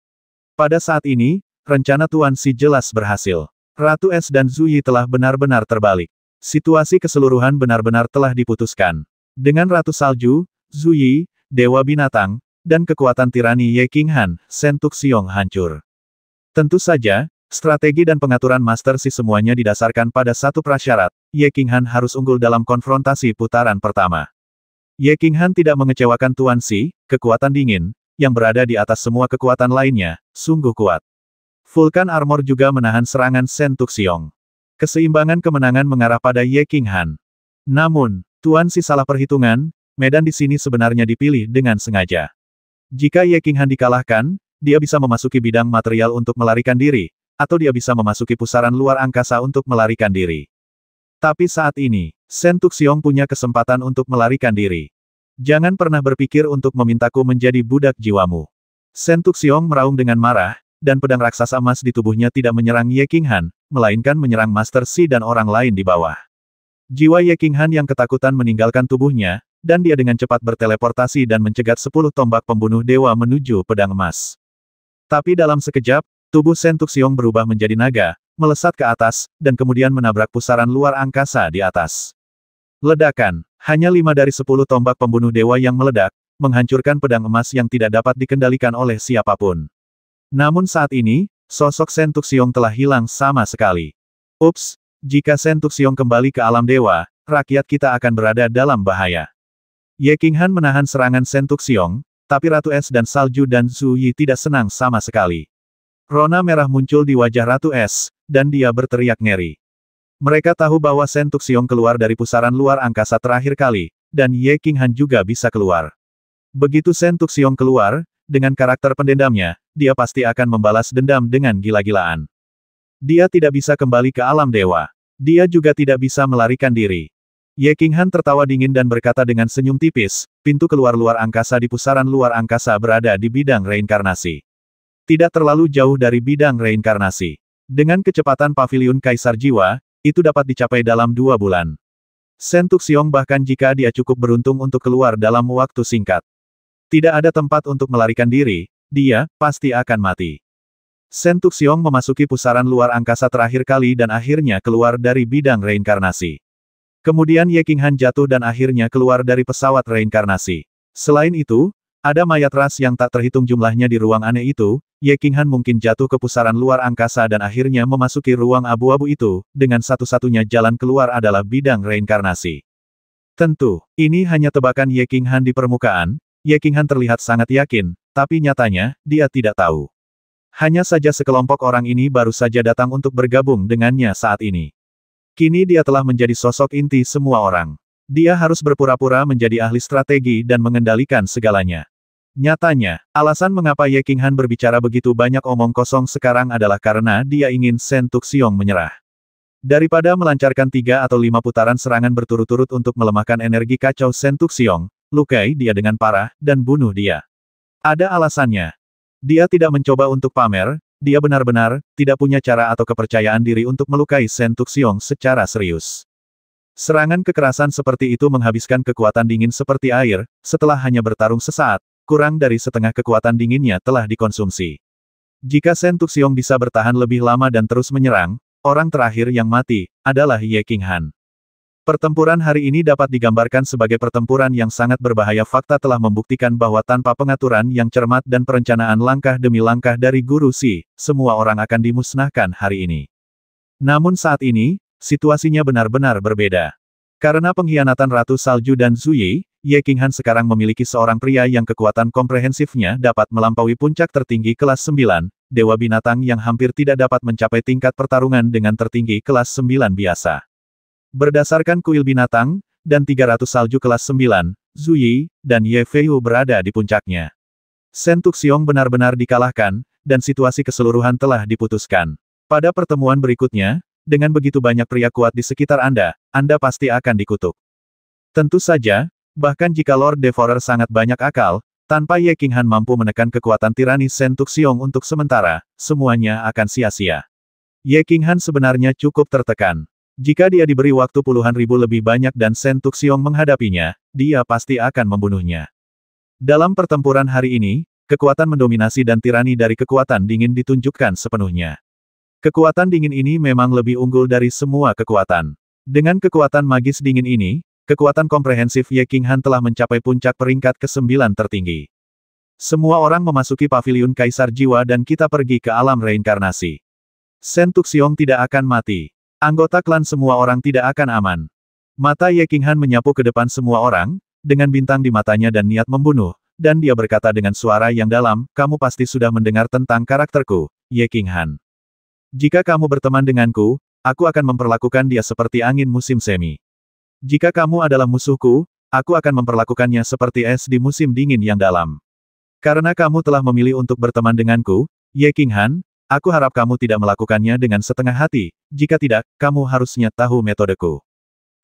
Pada saat ini, rencana Tuan Si jelas berhasil. Ratu Es dan Zuyi telah benar-benar terbalik. Situasi keseluruhan benar-benar telah diputuskan. Dengan Ratu Salju, Zuyi, Dewa Binatang, dan kekuatan tirani Ye King Han, Sentuk Siong hancur. Tentu saja, strategi dan pengaturan Master Si semuanya didasarkan pada satu prasyarat, Ye Han harus unggul dalam konfrontasi putaran pertama. Ye Han tidak mengecewakan Tuan Si. kekuatan dingin, yang berada di atas semua kekuatan lainnya, sungguh kuat. Vulkan Armor juga menahan serangan Shen Tuxiong. Keseimbangan kemenangan mengarah pada Ye Han. Namun, Tuan Si salah perhitungan, medan di sini sebenarnya dipilih dengan sengaja. Jika Ye Han dikalahkan, dia bisa memasuki bidang material untuk melarikan diri, atau dia bisa memasuki pusaran luar angkasa untuk melarikan diri. Tapi saat ini, Shen Tuxiong punya kesempatan untuk melarikan diri. Jangan pernah berpikir untuk memintaku menjadi budak jiwamu. Shen Tuxiong meraung dengan marah, dan pedang raksasa emas di tubuhnya tidak menyerang Ye King Han, melainkan menyerang Master Si dan orang lain di bawah. Jiwa Ye King Han yang ketakutan meninggalkan tubuhnya, dan dia dengan cepat berteleportasi dan mencegat sepuluh tombak pembunuh dewa menuju pedang emas. Tapi dalam sekejap, tubuh Sentuk Siong berubah menjadi naga, melesat ke atas, dan kemudian menabrak pusaran luar angkasa di atas. Ledakan, hanya lima dari sepuluh tombak pembunuh dewa yang meledak, menghancurkan pedang emas yang tidak dapat dikendalikan oleh siapapun. Namun saat ini, sosok Sentuk Siong telah hilang sama sekali. Ups, jika Sentuk Siong kembali ke alam dewa, rakyat kita akan berada dalam bahaya. Ye Qinghan menahan serangan Sentuk Siong, tapi Ratu Es dan Salju dan Zhu Yi tidak senang sama sekali. Rona merah muncul di wajah Ratu Es, dan dia berteriak ngeri. Mereka tahu bahwa Shen Tuxiong keluar dari pusaran luar angkasa terakhir kali, dan Ye King Han juga bisa keluar. Begitu Shen Tuxiong keluar, dengan karakter pendendamnya, dia pasti akan membalas dendam dengan gila-gilaan. Dia tidak bisa kembali ke alam dewa. Dia juga tidak bisa melarikan diri. Ye Qinghan tertawa dingin dan berkata dengan senyum tipis, pintu keluar luar angkasa di pusaran luar angkasa berada di bidang reinkarnasi. Tidak terlalu jauh dari bidang reinkarnasi. Dengan kecepatan pavilion kaisar jiwa, itu dapat dicapai dalam dua bulan. Shen Tuxiong bahkan jika dia cukup beruntung untuk keluar dalam waktu singkat. Tidak ada tempat untuk melarikan diri, dia, pasti akan mati. Shen Tuxiong memasuki pusaran luar angkasa terakhir kali dan akhirnya keluar dari bidang reinkarnasi. Kemudian Ye Qinghan jatuh dan akhirnya keluar dari pesawat reinkarnasi. Selain itu, ada mayat ras yang tak terhitung jumlahnya di ruang aneh itu, Ye Qinghan mungkin jatuh ke pusaran luar angkasa dan akhirnya memasuki ruang abu-abu itu, dengan satu-satunya jalan keluar adalah bidang reinkarnasi. Tentu, ini hanya tebakan Ye Qinghan di permukaan, Ye Qinghan terlihat sangat yakin, tapi nyatanya, dia tidak tahu. Hanya saja sekelompok orang ini baru saja datang untuk bergabung dengannya saat ini. Kini dia telah menjadi sosok inti semua orang. Dia harus berpura-pura menjadi ahli strategi dan mengendalikan segalanya. Nyatanya, alasan mengapa Ye King Han berbicara begitu banyak omong kosong sekarang adalah karena dia ingin Sentuk Tuxiong menyerah. Daripada melancarkan tiga atau lima putaran serangan berturut-turut untuk melemahkan energi kacau Sentuk Tuxiong, lukai dia dengan parah, dan bunuh dia. Ada alasannya. Dia tidak mencoba untuk pamer, dia benar-benar tidak punya cara atau kepercayaan diri untuk melukai Shen Tuxiong secara serius. Serangan kekerasan seperti itu menghabiskan kekuatan dingin seperti air, setelah hanya bertarung sesaat, kurang dari setengah kekuatan dinginnya telah dikonsumsi. Jika Shen Tuxiong bisa bertahan lebih lama dan terus menyerang, orang terakhir yang mati adalah Ye Qinghan. Pertempuran hari ini dapat digambarkan sebagai pertempuran yang sangat berbahaya. Fakta telah membuktikan bahwa tanpa pengaturan yang cermat dan perencanaan langkah demi langkah dari Guru Si, semua orang akan dimusnahkan hari ini. Namun saat ini, situasinya benar-benar berbeda. Karena pengkhianatan Ratu Salju dan Zuyi, Ye Qinghan sekarang memiliki seorang pria yang kekuatan komprehensifnya dapat melampaui puncak tertinggi kelas 9, Dewa Binatang yang hampir tidak dapat mencapai tingkat pertarungan dengan tertinggi kelas 9 biasa. Berdasarkan kuil binatang, dan 300 salju kelas 9, Zuyi, dan Ye Feiyu berada di puncaknya. Shen Tuxiong benar-benar dikalahkan, dan situasi keseluruhan telah diputuskan. Pada pertemuan berikutnya, dengan begitu banyak pria kuat di sekitar Anda, Anda pasti akan dikutuk. Tentu saja, bahkan jika Lord Devourer sangat banyak akal, tanpa Ye Qinghan mampu menekan kekuatan tirani Shen Tuxiong untuk sementara, semuanya akan sia-sia. Ye Qinghan sebenarnya cukup tertekan. Jika dia diberi waktu puluhan ribu lebih banyak dan Shen Tuxiong menghadapinya, dia pasti akan membunuhnya. Dalam pertempuran hari ini, kekuatan mendominasi dan tirani dari kekuatan dingin ditunjukkan sepenuhnya. Kekuatan dingin ini memang lebih unggul dari semua kekuatan. Dengan kekuatan magis dingin ini, kekuatan komprehensif Ye King Han telah mencapai puncak peringkat ke-9 tertinggi. Semua orang memasuki paviliun Kaisar Jiwa dan kita pergi ke alam reinkarnasi. Sen Tuxiong tidak akan mati. Anggota klan semua orang tidak akan aman. Mata Ye Qinghan menyapu ke depan semua orang, dengan bintang di matanya dan niat membunuh, dan dia berkata dengan suara yang dalam, kamu pasti sudah mendengar tentang karakterku, Ye Qinghan. Jika kamu berteman denganku, aku akan memperlakukan dia seperti angin musim semi. Jika kamu adalah musuhku, aku akan memperlakukannya seperti es di musim dingin yang dalam. Karena kamu telah memilih untuk berteman denganku, Ye Qinghan, Aku harap kamu tidak melakukannya dengan setengah hati, jika tidak, kamu harusnya tahu metodeku.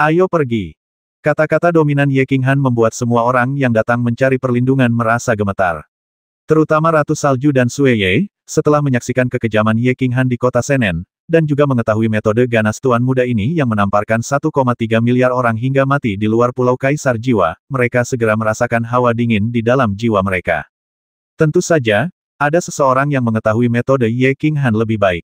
Ayo pergi. Kata-kata dominan Ye King Han membuat semua orang yang datang mencari perlindungan merasa gemetar. Terutama Ratu Salju dan Sue Ye, setelah menyaksikan kekejaman Ye King Han di kota Senen, dan juga mengetahui metode ganas tuan muda ini yang menamparkan 1,3 miliar orang hingga mati di luar Pulau Kaisar Jiwa, mereka segera merasakan hawa dingin di dalam jiwa mereka. Tentu saja, ada seseorang yang mengetahui metode Ye King Han lebih baik.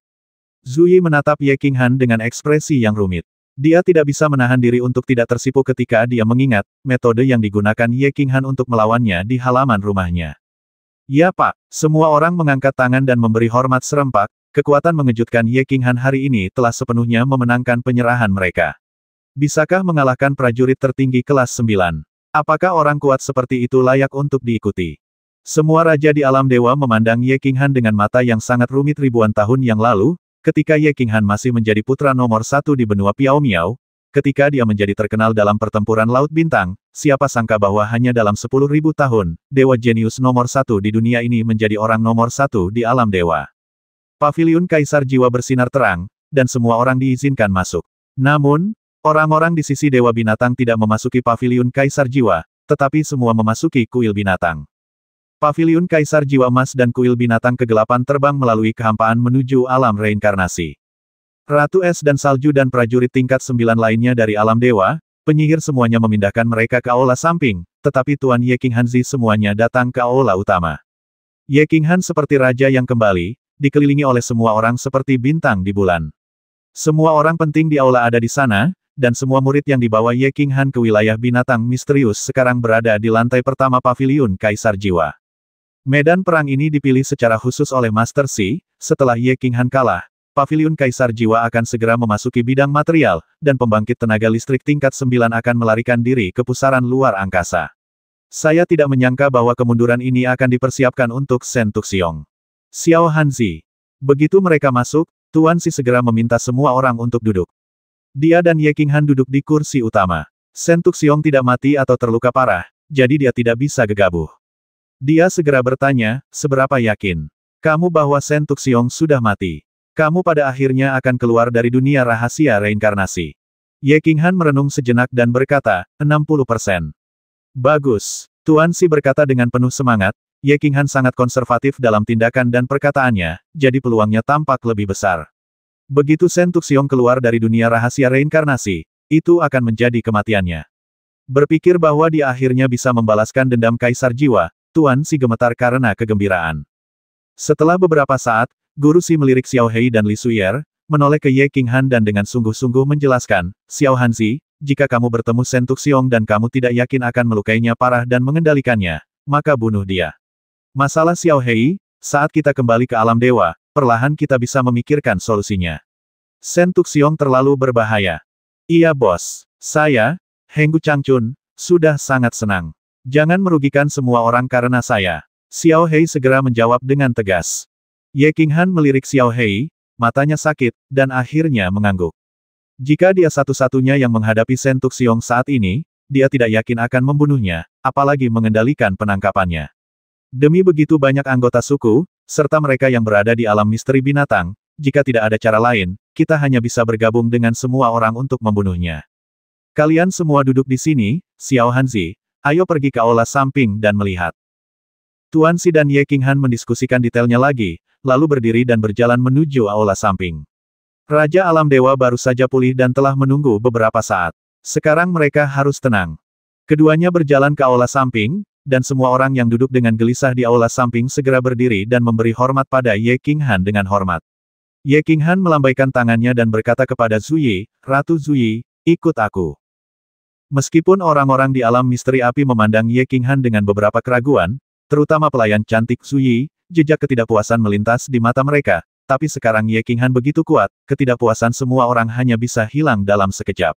Zuyi menatap Ye King Han dengan ekspresi yang rumit. Dia tidak bisa menahan diri untuk tidak tersipu ketika dia mengingat metode yang digunakan Ye King Han untuk melawannya di halaman rumahnya. Ya Pak, semua orang mengangkat tangan dan memberi hormat serempak, kekuatan mengejutkan Ye King Han hari ini telah sepenuhnya memenangkan penyerahan mereka. Bisakah mengalahkan prajurit tertinggi kelas 9? Apakah orang kuat seperti itu layak untuk diikuti? Semua raja di alam dewa memandang Ye Qinghan dengan mata yang sangat rumit ribuan tahun yang lalu, ketika Ye Qinghan masih menjadi putra nomor satu di benua Piao Miao, ketika dia menjadi terkenal dalam pertempuran Laut Bintang, siapa sangka bahwa hanya dalam sepuluh ribu tahun, dewa jenius nomor satu di dunia ini menjadi orang nomor satu di alam dewa. Paviliun Kaisar Jiwa bersinar terang, dan semua orang diizinkan masuk. Namun, orang-orang di sisi Dewa Binatang tidak memasuki paviliun Kaisar Jiwa, tetapi semua memasuki kuil binatang. Pavilion Kaisar Jiwa Emas dan kuil binatang kegelapan terbang melalui kehampaan menuju alam reinkarnasi. Ratu Es dan Salju dan prajurit tingkat sembilan lainnya dari alam dewa, penyihir semuanya memindahkan mereka ke aula samping, tetapi Tuan Ye King Hanzi semuanya datang ke aula utama. Ye King Han seperti raja yang kembali, dikelilingi oleh semua orang seperti bintang di bulan. Semua orang penting di aula ada di sana, dan semua murid yang dibawa Ye King Han ke wilayah binatang misterius sekarang berada di lantai pertama paviliun Kaisar Jiwa. Medan perang ini dipilih secara khusus oleh Master Xi, setelah Ye King Han kalah, Paviliun Kaisar Jiwa akan segera memasuki bidang material, dan pembangkit tenaga listrik tingkat 9 akan melarikan diri ke pusaran luar angkasa. Saya tidak menyangka bahwa kemunduran ini akan dipersiapkan untuk Shen Tuxiong. Xiao Hanzi. Begitu mereka masuk, Tuan Si segera meminta semua orang untuk duduk. Dia dan Ye King Han duduk di kursi utama. Shen Tuxiong tidak mati atau terluka parah, jadi dia tidak bisa gegabah. Dia segera bertanya, seberapa yakin? Kamu bahwa Sentuk Tuxiong sudah mati. Kamu pada akhirnya akan keluar dari dunia rahasia reinkarnasi. Ye Qinghan merenung sejenak dan berkata, 60%. Bagus. Tuan Si berkata dengan penuh semangat, Ye Qinghan sangat konservatif dalam tindakan dan perkataannya, jadi peluangnya tampak lebih besar. Begitu Sen Tuxiong keluar dari dunia rahasia reinkarnasi, itu akan menjadi kematiannya. Berpikir bahwa dia akhirnya bisa membalaskan dendam Kaisar Jiwa, Tuan Si gemetar karena kegembiraan. Setelah beberapa saat, Guru Si melirik Xiao Hei dan Li Suyer, menoleh ke Ye King Han dan dengan sungguh-sungguh menjelaskan, Xiao Hanzi, jika kamu bertemu Sentuk Xiong dan kamu tidak yakin akan melukainya parah dan mengendalikannya, maka bunuh dia. Masalah Xiao Hei, saat kita kembali ke alam dewa, perlahan kita bisa memikirkan solusinya. Sentuk Xiong terlalu berbahaya. Iya bos, saya, Henggu Changchun, sudah sangat senang. Jangan merugikan semua orang karena saya. Xiao Hei segera menjawab dengan tegas. Ye Qinghan melirik Xiao Hei, matanya sakit, dan akhirnya mengangguk. Jika dia satu-satunya yang menghadapi Sentuk Xiong saat ini, dia tidak yakin akan membunuhnya, apalagi mengendalikan penangkapannya. Demi begitu banyak anggota suku, serta mereka yang berada di alam misteri binatang, jika tidak ada cara lain, kita hanya bisa bergabung dengan semua orang untuk membunuhnya. Kalian semua duduk di sini, Xiao Hanzi, Ayo pergi ke aula samping dan melihat. Tuan Si dan Ye Qinghan mendiskusikan detailnya lagi, lalu berdiri dan berjalan menuju aula samping. Raja Alam Dewa baru saja pulih dan telah menunggu beberapa saat. Sekarang mereka harus tenang. Keduanya berjalan ke aula samping, dan semua orang yang duduk dengan gelisah di aula samping segera berdiri dan memberi hormat pada Ye Qinghan dengan hormat. Ye Qinghan melambaikan tangannya dan berkata kepada Zuyi, Ratu Zuyi, ikut aku. Meskipun orang-orang di alam misteri api memandang Ye Qinghan dengan beberapa keraguan, terutama pelayan cantik Su Yi, jejak ketidakpuasan melintas di mata mereka, tapi sekarang Ye Qinghan begitu kuat, ketidakpuasan semua orang hanya bisa hilang dalam sekejap.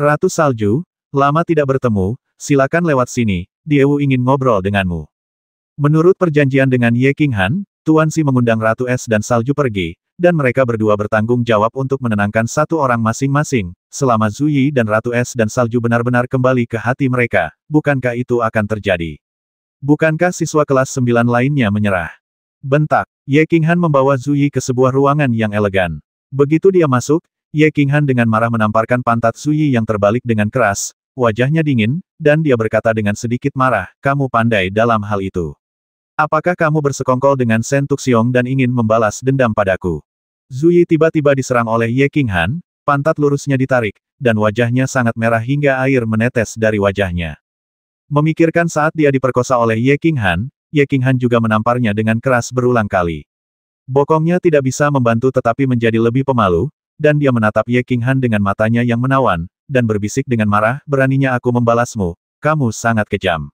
Ratu Salju, lama tidak bertemu, silakan lewat sini, Diewu ingin ngobrol denganmu. Menurut perjanjian dengan Ye Qinghan, Tuan Si mengundang Ratu Es dan Salju pergi, dan mereka berdua bertanggung jawab untuk menenangkan satu orang masing-masing, selama Zuyi dan Ratu Es dan Salju benar-benar kembali ke hati mereka, bukankah itu akan terjadi? Bukankah siswa kelas sembilan lainnya menyerah? Bentak, Ye Qinghan membawa Zuyi ke sebuah ruangan yang elegan. Begitu dia masuk, Ye Qinghan dengan marah menamparkan pantat Zuyi yang terbalik dengan keras, wajahnya dingin, dan dia berkata dengan sedikit marah, kamu pandai dalam hal itu. Apakah kamu bersekongkol dengan Shen Tuxiong dan ingin membalas dendam padaku? Zuyi tiba-tiba diserang oleh Ye King Han, pantat lurusnya ditarik, dan wajahnya sangat merah hingga air menetes dari wajahnya. Memikirkan saat dia diperkosa oleh Ye King Han, Ye King Han juga menamparnya dengan keras berulang kali. Bokongnya tidak bisa membantu tetapi menjadi lebih pemalu, dan dia menatap Ye King Han dengan matanya yang menawan, dan berbisik dengan marah, beraninya aku membalasmu, kamu sangat kejam.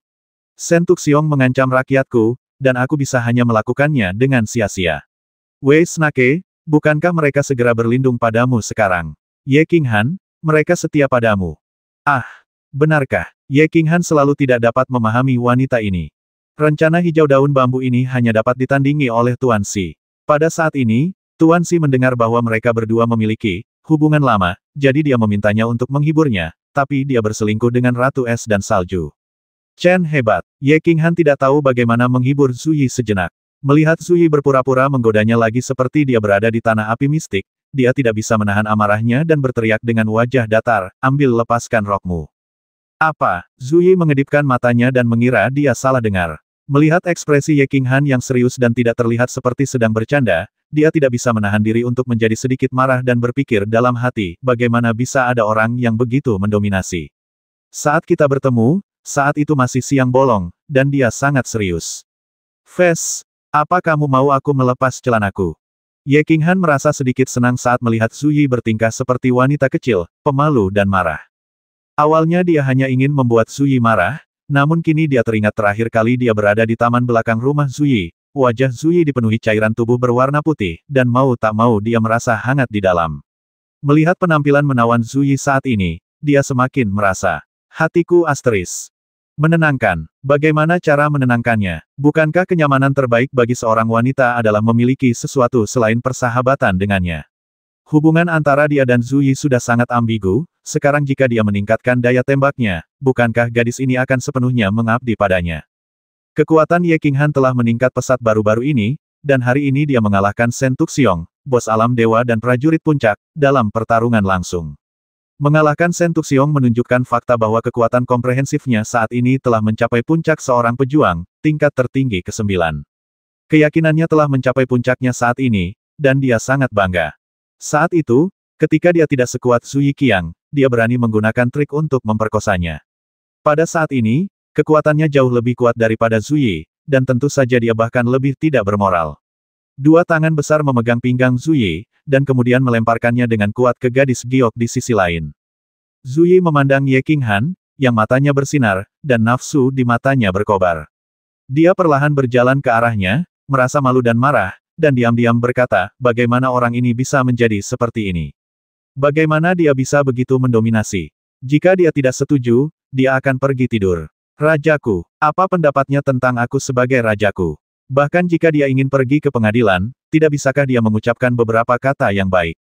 Sentuk Xiong mengancam rakyatku, dan aku bisa hanya melakukannya dengan sia-sia. Wei Snake, bukankah mereka segera berlindung padamu sekarang? Ye King Han, mereka setia padamu. Ah, benarkah? Ye King Han selalu tidak dapat memahami wanita ini. Rencana hijau daun bambu ini hanya dapat ditandingi oleh Tuan Si. Pada saat ini, Tuan Si mendengar bahwa mereka berdua memiliki hubungan lama, jadi dia memintanya untuk menghiburnya, tapi dia berselingkuh dengan Ratu Es dan Salju. Chen hebat. Ye Qinghan tidak tahu bagaimana menghibur Zuyi sejenak. Melihat Zuyi berpura-pura menggodanya lagi seperti dia berada di tanah api mistik, dia tidak bisa menahan amarahnya dan berteriak dengan wajah datar, ambil lepaskan rokmu. Apa? Zuyi mengedipkan matanya dan mengira dia salah dengar. Melihat ekspresi Ye Qinghan yang serius dan tidak terlihat seperti sedang bercanda, dia tidak bisa menahan diri untuk menjadi sedikit marah dan berpikir dalam hati, bagaimana bisa ada orang yang begitu mendominasi. Saat kita bertemu, saat itu masih siang bolong, dan dia sangat serius. Ves, apa kamu mau aku melepas celanaku? Ye Qinghan merasa sedikit senang saat melihat Zuyi bertingkah seperti wanita kecil, pemalu dan marah. Awalnya dia hanya ingin membuat Zuyi marah, namun kini dia teringat terakhir kali dia berada di taman belakang rumah Zuyi, wajah Zuyi dipenuhi cairan tubuh berwarna putih, dan mau tak mau dia merasa hangat di dalam. Melihat penampilan menawan Zuyi saat ini, dia semakin merasa, hatiku asteris, Menenangkan. Bagaimana cara menenangkannya? Bukankah kenyamanan terbaik bagi seorang wanita adalah memiliki sesuatu selain persahabatan dengannya? Hubungan antara dia dan Zui sudah sangat ambigu, sekarang jika dia meningkatkan daya tembaknya, bukankah gadis ini akan sepenuhnya mengabdi padanya? Kekuatan Ye Kinghan telah meningkat pesat baru-baru ini, dan hari ini dia mengalahkan Sen Tuxiong, bos alam dewa dan prajurit puncak, dalam pertarungan langsung. Mengalahkan Sentuk Xiong menunjukkan fakta bahwa kekuatan komprehensifnya saat ini telah mencapai puncak seorang pejuang, tingkat tertinggi ke-9. Keyakinannya telah mencapai puncaknya saat ini, dan dia sangat bangga. Saat itu, ketika dia tidak sekuat Sui Qiang, dia berani menggunakan trik untuk memperkosanya. Pada saat ini, kekuatannya jauh lebih kuat daripada Zui, dan tentu saja dia bahkan lebih tidak bermoral. Dua tangan besar memegang pinggang Zuyi, dan kemudian melemparkannya dengan kuat ke gadis giok di sisi lain. Zuyi memandang Ye King Han, yang matanya bersinar, dan nafsu di matanya berkobar. Dia perlahan berjalan ke arahnya, merasa malu dan marah, dan diam-diam berkata, bagaimana orang ini bisa menjadi seperti ini. Bagaimana dia bisa begitu mendominasi? Jika dia tidak setuju, dia akan pergi tidur. Rajaku, apa pendapatnya tentang aku sebagai rajaku? Bahkan jika dia ingin pergi ke pengadilan, tidak bisakah dia mengucapkan beberapa kata yang baik.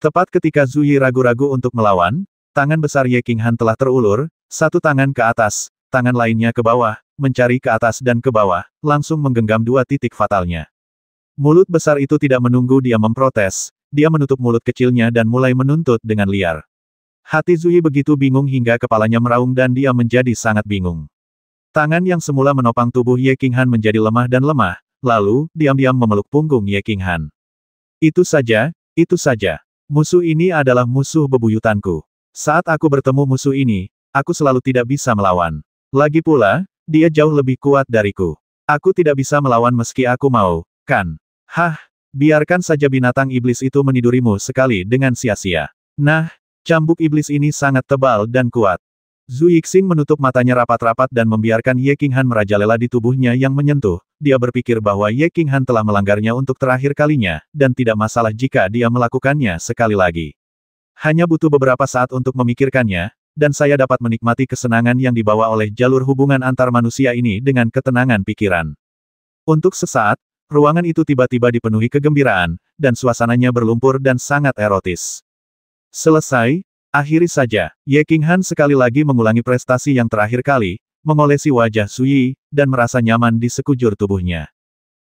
Tepat ketika Zuyi ragu-ragu untuk melawan, tangan besar Ye Qinghan telah terulur, satu tangan ke atas, tangan lainnya ke bawah, mencari ke atas dan ke bawah, langsung menggenggam dua titik fatalnya. Mulut besar itu tidak menunggu dia memprotes, dia menutup mulut kecilnya dan mulai menuntut dengan liar. Hati Zui begitu bingung hingga kepalanya meraung dan dia menjadi sangat bingung. Tangan yang semula menopang tubuh Ye King Han menjadi lemah dan lemah, lalu, diam-diam memeluk punggung Ye King Han. Itu saja, itu saja. Musuh ini adalah musuh bebuyutanku. Saat aku bertemu musuh ini, aku selalu tidak bisa melawan. Lagi pula, dia jauh lebih kuat dariku. Aku tidak bisa melawan meski aku mau, kan? Hah, biarkan saja binatang iblis itu menidurimu sekali dengan sia-sia. Nah, cambuk iblis ini sangat tebal dan kuat. Zhu Yixing menutup matanya rapat-rapat dan membiarkan Ye Qinghan merajalela di tubuhnya yang menyentuh. Dia berpikir bahwa Ye Qinghan telah melanggarnya untuk terakhir kalinya, dan tidak masalah jika dia melakukannya sekali lagi. Hanya butuh beberapa saat untuk memikirkannya, dan saya dapat menikmati kesenangan yang dibawa oleh jalur hubungan antar manusia ini dengan ketenangan pikiran. Untuk sesaat, ruangan itu tiba-tiba dipenuhi kegembiraan, dan suasananya berlumpur dan sangat erotis. Selesai, Akhiri saja, Ye Han sekali lagi mengulangi prestasi yang terakhir kali, mengolesi wajah Suyi, dan merasa nyaman di sekujur tubuhnya.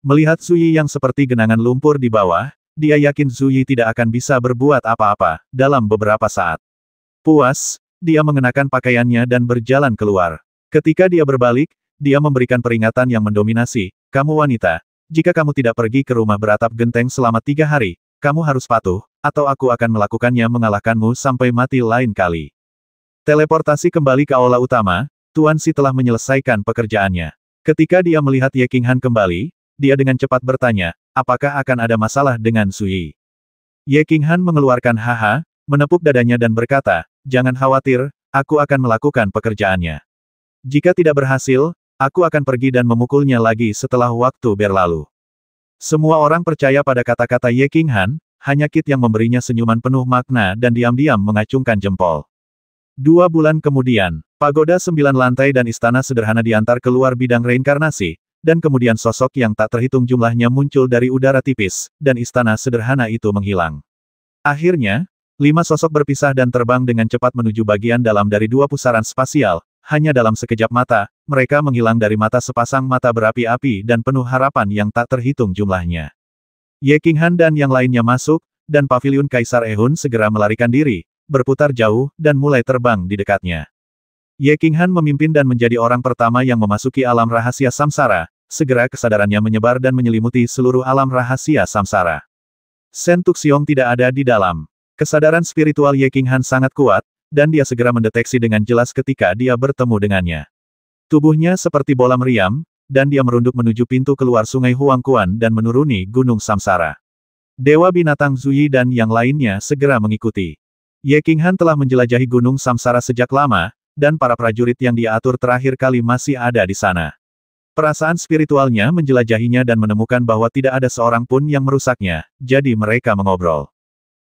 Melihat Suyi yang seperti genangan lumpur di bawah, dia yakin Suyi tidak akan bisa berbuat apa-apa, dalam beberapa saat. Puas, dia mengenakan pakaiannya dan berjalan keluar. Ketika dia berbalik, dia memberikan peringatan yang mendominasi, kamu wanita, jika kamu tidak pergi ke rumah beratap genteng selama tiga hari, kamu harus patuh, atau aku akan melakukannya mengalahkanmu sampai mati lain kali. Teleportasi kembali ke aula utama, Tuan Si telah menyelesaikan pekerjaannya. Ketika dia melihat Ye King Han kembali, dia dengan cepat bertanya, apakah akan ada masalah dengan Sui? Ye King Han mengeluarkan haha, menepuk dadanya dan berkata, jangan khawatir, aku akan melakukan pekerjaannya. Jika tidak berhasil, aku akan pergi dan memukulnya lagi setelah waktu berlalu. Semua orang percaya pada kata-kata Ye King Han, hanya Kit yang memberinya senyuman penuh makna dan diam-diam mengacungkan jempol. Dua bulan kemudian, pagoda sembilan lantai dan istana sederhana diantar keluar bidang reinkarnasi, dan kemudian sosok yang tak terhitung jumlahnya muncul dari udara tipis, dan istana sederhana itu menghilang. Akhirnya, lima sosok berpisah dan terbang dengan cepat menuju bagian dalam dari dua pusaran spasial, hanya dalam sekejap mata, mereka menghilang dari mata sepasang mata berapi-api dan penuh harapan yang tak terhitung jumlahnya. Ye Qinghan dan yang lainnya masuk, dan pavilion Kaisar Ehun segera melarikan diri, berputar jauh, dan mulai terbang di dekatnya. Ye Qinghan memimpin dan menjadi orang pertama yang memasuki alam rahasia samsara, segera kesadarannya menyebar dan menyelimuti seluruh alam rahasia samsara. Sen Tuxiong tidak ada di dalam. Kesadaran spiritual Ye Qinghan sangat kuat, dan dia segera mendeteksi dengan jelas ketika dia bertemu dengannya. Tubuhnya seperti bola meriam, dan dia merunduk menuju pintu keluar sungai Huangkuan dan menuruni Gunung Samsara. Dewa binatang Zuyi dan yang lainnya segera mengikuti. Ye Qinghan telah menjelajahi Gunung Samsara sejak lama, dan para prajurit yang dia atur terakhir kali masih ada di sana. Perasaan spiritualnya menjelajahinya dan menemukan bahwa tidak ada seorang pun yang merusaknya, jadi mereka mengobrol.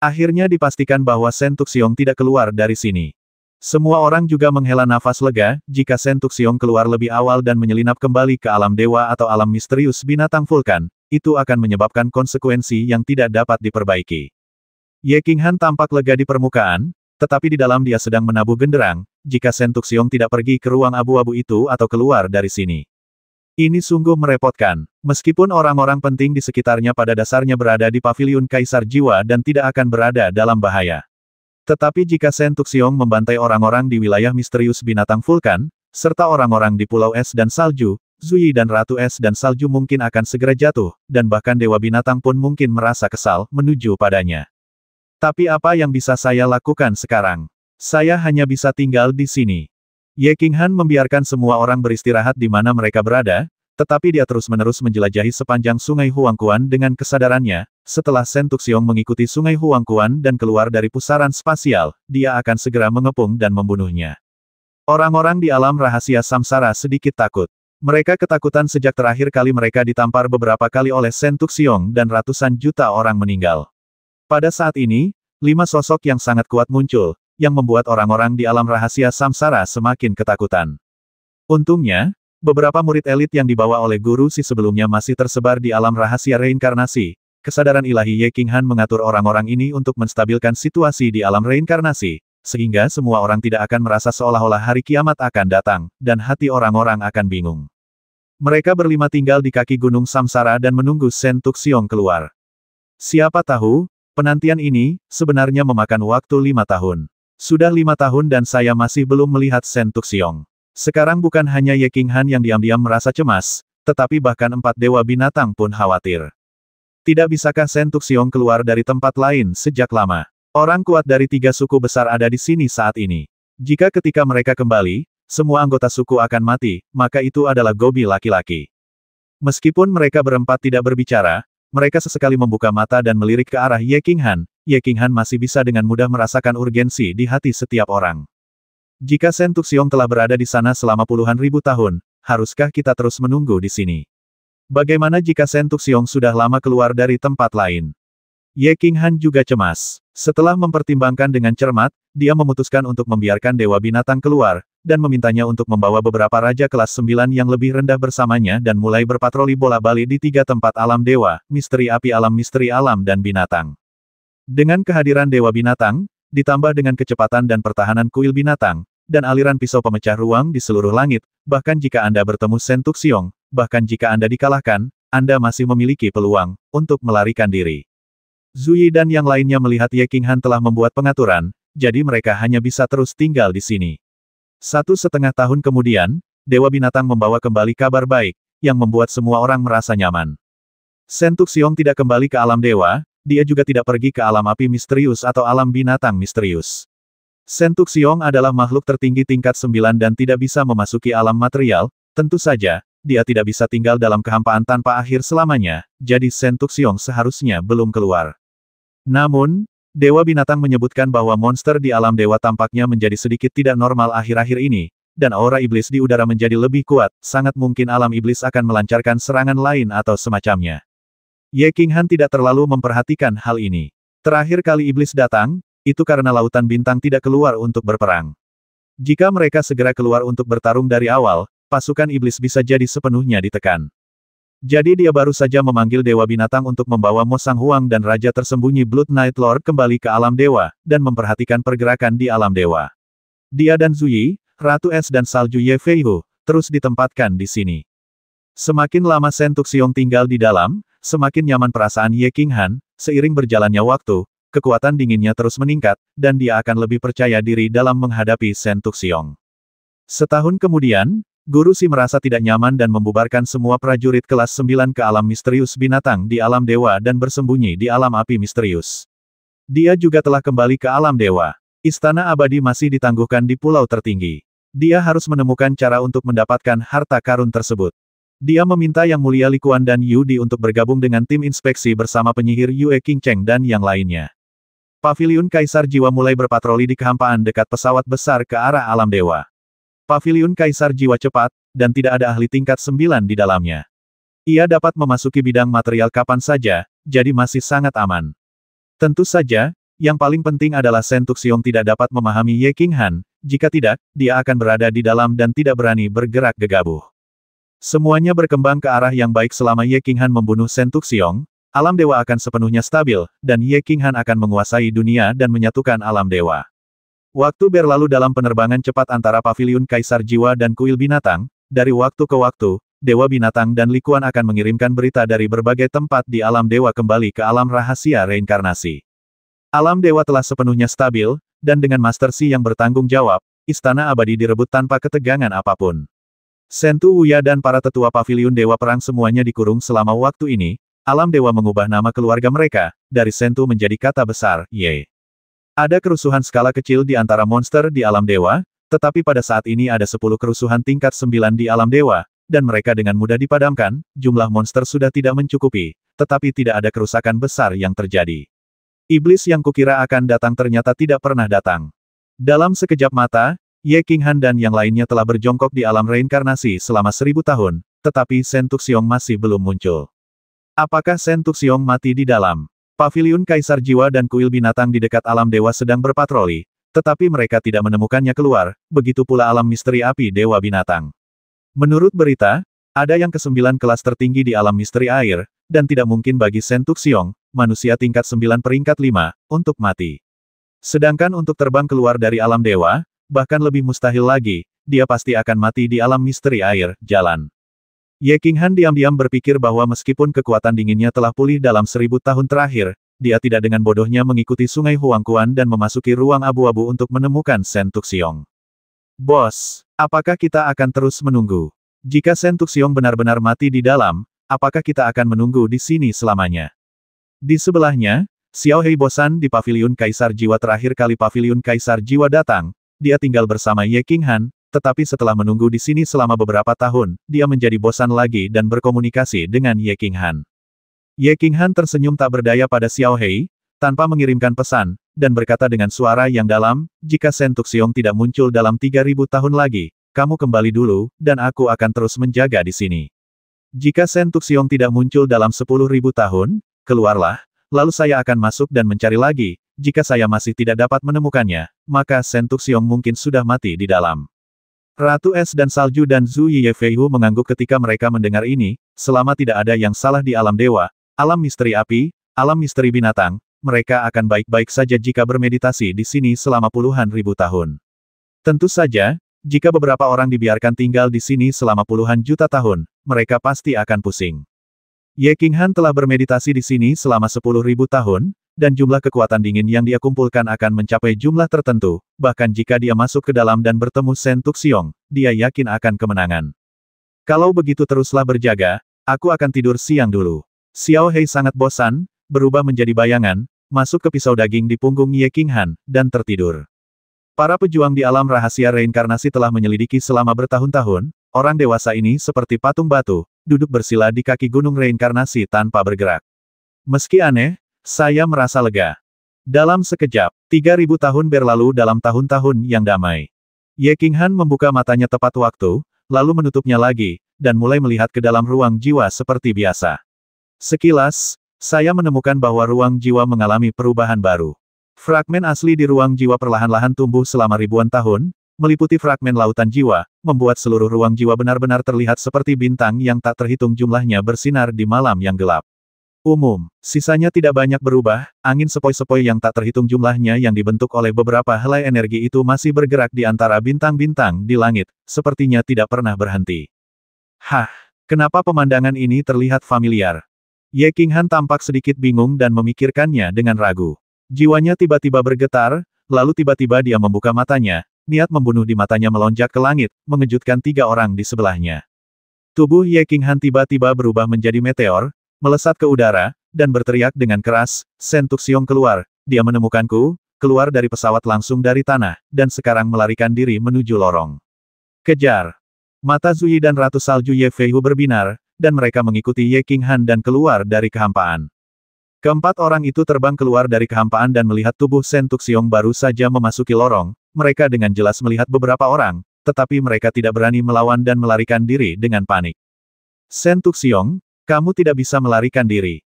Akhirnya dipastikan bahwa Sentuk Xiong tidak keluar dari sini. Semua orang juga menghela nafas lega, jika Sentuk Xiong keluar lebih awal dan menyelinap kembali ke alam dewa atau alam misterius binatang vulkan, itu akan menyebabkan konsekuensi yang tidak dapat diperbaiki. Ye Qinghan tampak lega di permukaan, tetapi di dalam dia sedang menabuh genderang, jika Sentuk Xiong tidak pergi ke ruang abu-abu itu atau keluar dari sini. Ini sungguh merepotkan. Meskipun orang-orang penting di sekitarnya pada dasarnya berada di paviliun Kaisar Jiwa dan tidak akan berada dalam bahaya. Tetapi jika Shen Tuxiong membantai orang-orang di wilayah misterius binatang vulkan, serta orang-orang di Pulau Es dan Salju, Zui dan Ratu Es dan Salju mungkin akan segera jatuh, dan bahkan Dewa Binatang pun mungkin merasa kesal menuju padanya. Tapi apa yang bisa saya lakukan sekarang? Saya hanya bisa tinggal di sini. Ye Qinghan membiarkan semua orang beristirahat di mana mereka berada, tetapi dia terus-menerus menjelajahi sepanjang sungai Huangkuan dengan kesadarannya, setelah Shen Tuxiong mengikuti sungai Huangkuan dan keluar dari pusaran spasial, dia akan segera mengepung dan membunuhnya. Orang-orang di alam rahasia samsara sedikit takut. Mereka ketakutan sejak terakhir kali mereka ditampar beberapa kali oleh Shen Tuxiong dan ratusan juta orang meninggal. Pada saat ini, lima sosok yang sangat kuat muncul, yang membuat orang-orang di alam rahasia samsara semakin ketakutan. Untungnya, beberapa murid elit yang dibawa oleh guru si sebelumnya masih tersebar di alam rahasia reinkarnasi, kesadaran ilahi Ye King Han mengatur orang-orang ini untuk menstabilkan situasi di alam reinkarnasi, sehingga semua orang tidak akan merasa seolah-olah hari kiamat akan datang, dan hati orang-orang akan bingung. Mereka berlima tinggal di kaki gunung Samsara dan menunggu Sen Tuxiong keluar. Siapa tahu, penantian ini, sebenarnya memakan waktu lima tahun. Sudah lima tahun dan saya masih belum melihat Shen Tuxiong. Sekarang bukan hanya Ye King Han yang diam-diam merasa cemas, tetapi bahkan empat dewa binatang pun khawatir. Tidak bisakah Shen Tuxiong keluar dari tempat lain sejak lama? Orang kuat dari tiga suku besar ada di sini saat ini. Jika ketika mereka kembali, semua anggota suku akan mati, maka itu adalah gobi laki-laki. Meskipun mereka berempat tidak berbicara, mereka sesekali membuka mata dan melirik ke arah Ye King Han, Ye Qinghan masih bisa dengan mudah merasakan urgensi di hati setiap orang. Jika Shen Tuxiong telah berada di sana selama puluhan ribu tahun, haruskah kita terus menunggu di sini? Bagaimana jika Shen Tuxiong sudah lama keluar dari tempat lain? Ye Qinghan juga cemas. Setelah mempertimbangkan dengan cermat, dia memutuskan untuk membiarkan Dewa Binatang keluar, dan memintanya untuk membawa beberapa Raja Kelas 9 yang lebih rendah bersamanya dan mulai berpatroli bola bali di tiga tempat alam dewa, misteri api alam misteri alam dan binatang. Dengan kehadiran Dewa Binatang, ditambah dengan kecepatan dan pertahanan kuil binatang, dan aliran pisau pemecah ruang di seluruh langit, bahkan jika Anda bertemu Sentuk Siong, bahkan jika Anda dikalahkan, Anda masih memiliki peluang untuk melarikan diri. Zuyi dan yang lainnya melihat Ye Qinghan telah membuat pengaturan, jadi mereka hanya bisa terus tinggal di sini. Satu setengah tahun kemudian, Dewa Binatang membawa kembali kabar baik, yang membuat semua orang merasa nyaman. Sentuk Siong tidak kembali ke alam dewa, dia juga tidak pergi ke alam api misterius atau alam binatang misterius. Sentuk Xiong adalah makhluk tertinggi tingkat 9 dan tidak bisa memasuki alam material, tentu saja, dia tidak bisa tinggal dalam kehampaan tanpa akhir selamanya, jadi Sentuk Xiong seharusnya belum keluar. Namun, Dewa Binatang menyebutkan bahwa monster di alam dewa tampaknya menjadi sedikit tidak normal akhir-akhir ini, dan aura iblis di udara menjadi lebih kuat, sangat mungkin alam iblis akan melancarkan serangan lain atau semacamnya. Ye Qinghan tidak terlalu memperhatikan hal ini. Terakhir kali iblis datang, itu karena lautan bintang tidak keluar untuk berperang. Jika mereka segera keluar untuk bertarung dari awal, pasukan iblis bisa jadi sepenuhnya ditekan. Jadi dia baru saja memanggil Dewa Binatang untuk membawa Mo Sang Huang dan Raja Tersembunyi Blood Knight Lord kembali ke alam dewa, dan memperhatikan pergerakan di alam dewa. Dia dan Zuyi, Ratu Es dan Salju Ye Feihu, terus ditempatkan di sini. Semakin lama Sentuk Siong tinggal di dalam, Semakin nyaman perasaan Ye King Han, seiring berjalannya waktu, kekuatan dinginnya terus meningkat, dan dia akan lebih percaya diri dalam menghadapi Shen Tuxiong. Setahun kemudian, Guru Si merasa tidak nyaman dan membubarkan semua prajurit kelas 9 ke alam misterius binatang di alam dewa dan bersembunyi di alam api misterius. Dia juga telah kembali ke alam dewa. Istana abadi masih ditangguhkan di pulau tertinggi. Dia harus menemukan cara untuk mendapatkan harta karun tersebut. Dia meminta Yang Mulia Likuan dan Yu Di untuk bergabung dengan tim inspeksi bersama penyihir Yue Cheng dan yang lainnya. Paviliun Kaisar Jiwa mulai berpatroli di kehampaan dekat pesawat besar ke arah alam dewa. Paviliun Kaisar Jiwa cepat, dan tidak ada ahli tingkat sembilan di dalamnya. Ia dapat memasuki bidang material kapan saja, jadi masih sangat aman. Tentu saja, yang paling penting adalah Sentuk Siong tidak dapat memahami Ye King Han, jika tidak, dia akan berada di dalam dan tidak berani bergerak gegabah. Semuanya berkembang ke arah yang baik selama Ye Qinghan membunuh Shen Tuxiong, alam dewa akan sepenuhnya stabil, dan Ye Qinghan akan menguasai dunia dan menyatukan alam dewa. Waktu berlalu dalam penerbangan cepat antara paviliun Kaisar Jiwa dan kuil binatang, dari waktu ke waktu, Dewa Binatang dan Likuan akan mengirimkan berita dari berbagai tempat di alam dewa kembali ke alam rahasia reinkarnasi. Alam dewa telah sepenuhnya stabil, dan dengan Master Si yang bertanggung jawab, istana abadi direbut tanpa ketegangan apapun. Sentu Wuya dan para tetua pavilion Dewa Perang semuanya dikurung selama waktu ini, alam dewa mengubah nama keluarga mereka, dari Sentu menjadi kata besar, Ye. Ada kerusuhan skala kecil di antara monster di alam dewa, tetapi pada saat ini ada 10 kerusuhan tingkat 9 di alam dewa, dan mereka dengan mudah dipadamkan, jumlah monster sudah tidak mencukupi, tetapi tidak ada kerusakan besar yang terjadi. Iblis yang kukira akan datang ternyata tidak pernah datang. Dalam sekejap mata, Ye Qinghan dan yang lainnya telah berjongkok di alam reinkarnasi selama seribu tahun, tetapi Shen Tuxiong masih belum muncul. Apakah Shen Tuxiong mati di dalam? Paviliun Kaisar Jiwa dan kuil binatang di dekat alam dewa sedang berpatroli, tetapi mereka tidak menemukannya keluar, begitu pula alam misteri api dewa binatang. Menurut berita, ada yang kesembilan kelas tertinggi di alam misteri air, dan tidak mungkin bagi Shen Tuxiong, manusia tingkat sembilan peringkat lima, untuk mati. Sedangkan untuk terbang keluar dari alam dewa, bahkan lebih mustahil lagi, dia pasti akan mati di alam misteri air, jalan. Ye King Han diam-diam berpikir bahwa meskipun kekuatan dinginnya telah pulih dalam seribu tahun terakhir, dia tidak dengan bodohnya mengikuti sungai Huangkuan dan memasuki ruang abu-abu untuk menemukan Shen Tuxiong. Bos, apakah kita akan terus menunggu? Jika Shen Tuxiong benar-benar mati di dalam, apakah kita akan menunggu di sini selamanya? Di sebelahnya, Xiao Hei bosan di paviliun Kaisar Jiwa terakhir kali paviliun Kaisar Jiwa datang, dia tinggal bersama Ye King Han, tetapi setelah menunggu di sini selama beberapa tahun, dia menjadi bosan lagi dan berkomunikasi dengan Ye King Han. Ye King Han tersenyum tak berdaya pada Xiao Hei, tanpa mengirimkan pesan, dan berkata dengan suara yang dalam, jika Shen Tuxiong tidak muncul dalam 3000 tahun lagi, kamu kembali dulu, dan aku akan terus menjaga di sini. Jika Shen Tuxiong tidak muncul dalam 10.000 tahun, keluarlah, lalu saya akan masuk dan mencari lagi, jika saya masih tidak dapat menemukannya, maka Sentuk Xiong mungkin sudah mati di dalam. Ratu Es dan Salju dan Zhu Yefeihu mengangguk ketika mereka mendengar ini, selama tidak ada yang salah di alam dewa, alam misteri api, alam misteri binatang, mereka akan baik-baik saja jika bermeditasi di sini selama puluhan ribu tahun. Tentu saja, jika beberapa orang dibiarkan tinggal di sini selama puluhan juta tahun, mereka pasti akan pusing. Ye Qinghan telah bermeditasi di sini selama sepuluh ribu tahun, dan jumlah kekuatan dingin yang dia kumpulkan akan mencapai jumlah tertentu, bahkan jika dia masuk ke dalam dan bertemu Shen Tuxiong, dia yakin akan kemenangan. Kalau begitu teruslah berjaga, aku akan tidur siang dulu. Xiao Hei sangat bosan, berubah menjadi bayangan, masuk ke pisau daging di punggung Ye Han, dan tertidur. Para pejuang di alam rahasia reinkarnasi telah menyelidiki selama bertahun-tahun, orang dewasa ini seperti patung batu, duduk bersila di kaki gunung reinkarnasi tanpa bergerak. Meski aneh, saya merasa lega. Dalam sekejap, 3000 tahun berlalu dalam tahun-tahun yang damai. Ye King Han membuka matanya tepat waktu, lalu menutupnya lagi, dan mulai melihat ke dalam ruang jiwa seperti biasa. Sekilas, saya menemukan bahwa ruang jiwa mengalami perubahan baru. Fragmen asli di ruang jiwa perlahan-lahan tumbuh selama ribuan tahun, meliputi fragmen lautan jiwa, membuat seluruh ruang jiwa benar-benar terlihat seperti bintang yang tak terhitung jumlahnya bersinar di malam yang gelap. Umum, sisanya tidak banyak berubah, angin sepoi-sepoi yang tak terhitung jumlahnya yang dibentuk oleh beberapa helai energi itu masih bergerak di antara bintang-bintang di langit, sepertinya tidak pernah berhenti. Hah, kenapa pemandangan ini terlihat familiar? Ye King Han tampak sedikit bingung dan memikirkannya dengan ragu. Jiwanya tiba-tiba bergetar, lalu tiba-tiba dia membuka matanya, niat membunuh di matanya melonjak ke langit, mengejutkan tiga orang di sebelahnya. Tubuh Ye King Han tiba-tiba berubah menjadi meteor, melesat ke udara, dan berteriak dengan keras, Sen Tuxiong keluar, dia menemukanku, keluar dari pesawat langsung dari tanah, dan sekarang melarikan diri menuju lorong. Kejar! Mata Zuyi dan Ratu Salju Ye Feihu berbinar, dan mereka mengikuti Ye King Han dan keluar dari kehampaan. Keempat orang itu terbang keluar dari kehampaan dan melihat tubuh Sen Tuxiong baru saja memasuki lorong, mereka dengan jelas melihat beberapa orang, tetapi mereka tidak berani melawan dan melarikan diri dengan panik. Sen Tuxiong, kamu tidak bisa melarikan diri.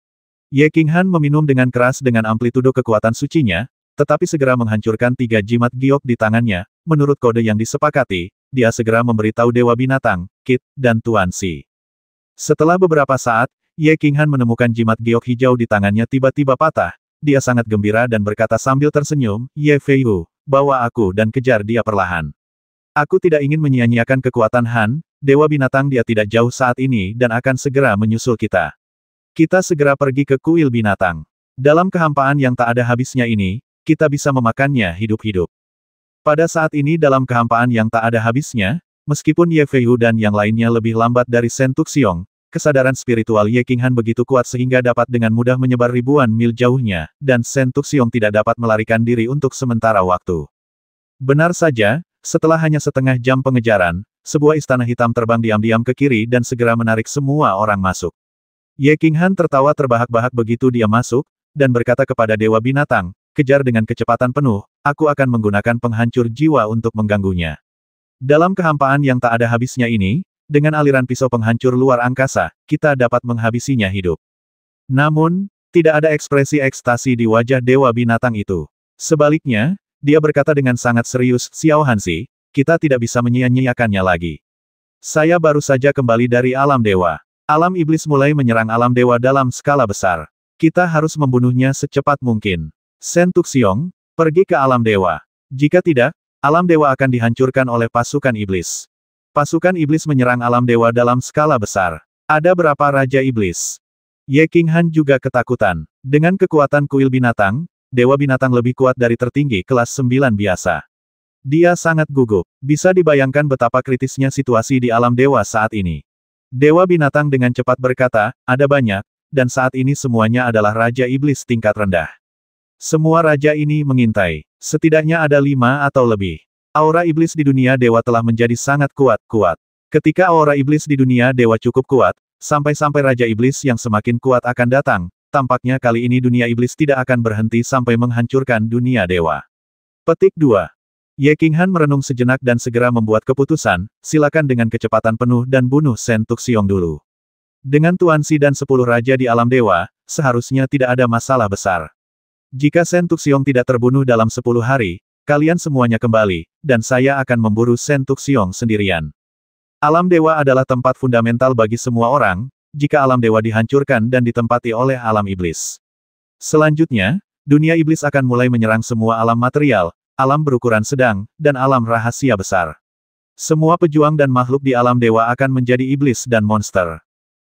Ye Qinghan meminum dengan keras dengan amplitudo kekuatan sucinya, tetapi segera menghancurkan tiga jimat giok di tangannya, menurut kode yang disepakati, dia segera memberitahu Dewa Binatang, Kit, dan Tuan Si. Setelah beberapa saat, Ye Qinghan menemukan jimat giok hijau di tangannya tiba-tiba patah, dia sangat gembira dan berkata sambil tersenyum, Ye Feiyu, bawa aku dan kejar dia perlahan. Aku tidak ingin menyia-nyiakan kekuatan Han, Dewa Binatang dia tidak jauh saat ini dan akan segera menyusul kita. Kita segera pergi ke kuil binatang. Dalam kehampaan yang tak ada habisnya ini, kita bisa memakannya hidup-hidup. Pada saat ini dalam kehampaan yang tak ada habisnya, meskipun Ye Feiyu dan yang lainnya lebih lambat dari Shen Tuxiong, kesadaran spiritual Ye Qinghan begitu kuat sehingga dapat dengan mudah menyebar ribuan mil jauhnya, dan Shen Tuxiong tidak dapat melarikan diri untuk sementara waktu. Benar saja, setelah hanya setengah jam pengejaran, sebuah istana hitam terbang diam-diam ke kiri dan segera menarik semua orang masuk. Ye King Han tertawa terbahak-bahak begitu dia masuk, dan berkata kepada Dewa Binatang, kejar dengan kecepatan penuh, aku akan menggunakan penghancur jiwa untuk mengganggunya. Dalam kehampaan yang tak ada habisnya ini, dengan aliran pisau penghancur luar angkasa, kita dapat menghabisinya hidup. Namun, tidak ada ekspresi ekstasi di wajah Dewa Binatang itu. Sebaliknya, dia berkata dengan sangat serius, Xiao Hansi, kita tidak bisa menyia-nyiakannya lagi. Saya baru saja kembali dari alam dewa. Alam iblis mulai menyerang alam dewa dalam skala besar. Kita harus membunuhnya secepat mungkin. Shen Tuxiong, pergi ke alam dewa. Jika tidak, alam dewa akan dihancurkan oleh pasukan iblis. Pasukan iblis menyerang alam dewa dalam skala besar. Ada berapa raja iblis? Ye King Han juga ketakutan. Dengan kekuatan kuil binatang, dewa binatang lebih kuat dari tertinggi kelas 9 biasa. Dia sangat gugup. Bisa dibayangkan betapa kritisnya situasi di alam dewa saat ini. Dewa binatang dengan cepat berkata, ada banyak, dan saat ini semuanya adalah Raja Iblis tingkat rendah. Semua raja ini mengintai. Setidaknya ada lima atau lebih. Aura iblis di dunia dewa telah menjadi sangat kuat-kuat. Ketika aura iblis di dunia dewa cukup kuat, sampai-sampai raja iblis yang semakin kuat akan datang, tampaknya kali ini dunia iblis tidak akan berhenti sampai menghancurkan dunia dewa. Petik 2. Ye Qinghan merenung sejenak dan segera membuat keputusan, silakan dengan kecepatan penuh dan bunuh Shen Tuxiong dulu. Dengan Tuan Si dan sepuluh raja di alam dewa, seharusnya tidak ada masalah besar. Jika Shen Tuxiong tidak terbunuh dalam sepuluh hari, kalian semuanya kembali, dan saya akan memburu Shen Tuxiong sendirian. Alam dewa adalah tempat fundamental bagi semua orang, jika alam dewa dihancurkan dan ditempati oleh alam iblis. Selanjutnya, dunia iblis akan mulai menyerang semua alam material, alam berukuran sedang, dan alam rahasia besar. Semua pejuang dan makhluk di alam dewa akan menjadi iblis dan monster.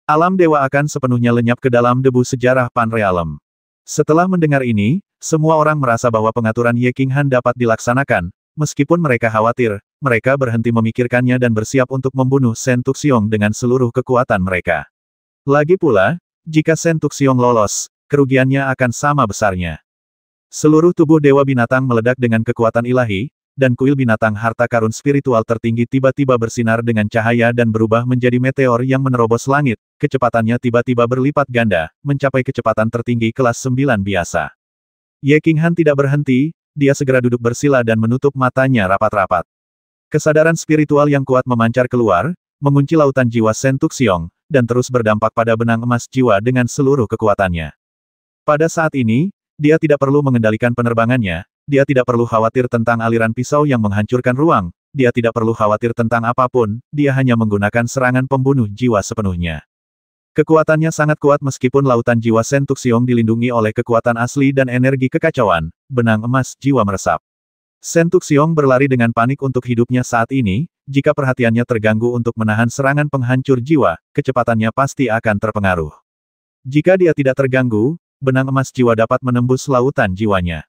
Alam dewa akan sepenuhnya lenyap ke dalam debu sejarah Panrealem. Setelah mendengar ini, semua orang merasa bahwa pengaturan Ye King Han dapat dilaksanakan, meskipun mereka khawatir, mereka berhenti memikirkannya dan bersiap untuk membunuh Shen Tuxiong dengan seluruh kekuatan mereka. Lagi pula, jika Shen Tuxiong lolos, kerugiannya akan sama besarnya. Seluruh tubuh dewa binatang meledak dengan kekuatan ilahi, dan kuil binatang harta karun spiritual tertinggi tiba-tiba bersinar dengan cahaya dan berubah menjadi meteor yang menerobos langit, kecepatannya tiba-tiba berlipat ganda, mencapai kecepatan tertinggi kelas 9 biasa. Ye King Han tidak berhenti, dia segera duduk bersila dan menutup matanya rapat-rapat. Kesadaran spiritual yang kuat memancar keluar, mengunci lautan jiwa Sentuk Tuxiong, dan terus berdampak pada benang emas jiwa dengan seluruh kekuatannya. Pada saat ini, dia tidak perlu mengendalikan penerbangannya, dia tidak perlu khawatir tentang aliran pisau yang menghancurkan ruang, dia tidak perlu khawatir tentang apapun, dia hanya menggunakan serangan pembunuh jiwa sepenuhnya. Kekuatannya sangat kuat meskipun lautan jiwa Sentuk Siong dilindungi oleh kekuatan asli dan energi kekacauan, benang emas jiwa meresap. Sentuk Siong berlari dengan panik untuk hidupnya saat ini, jika perhatiannya terganggu untuk menahan serangan penghancur jiwa, kecepatannya pasti akan terpengaruh. Jika dia tidak terganggu, benang emas jiwa dapat menembus lautan jiwanya.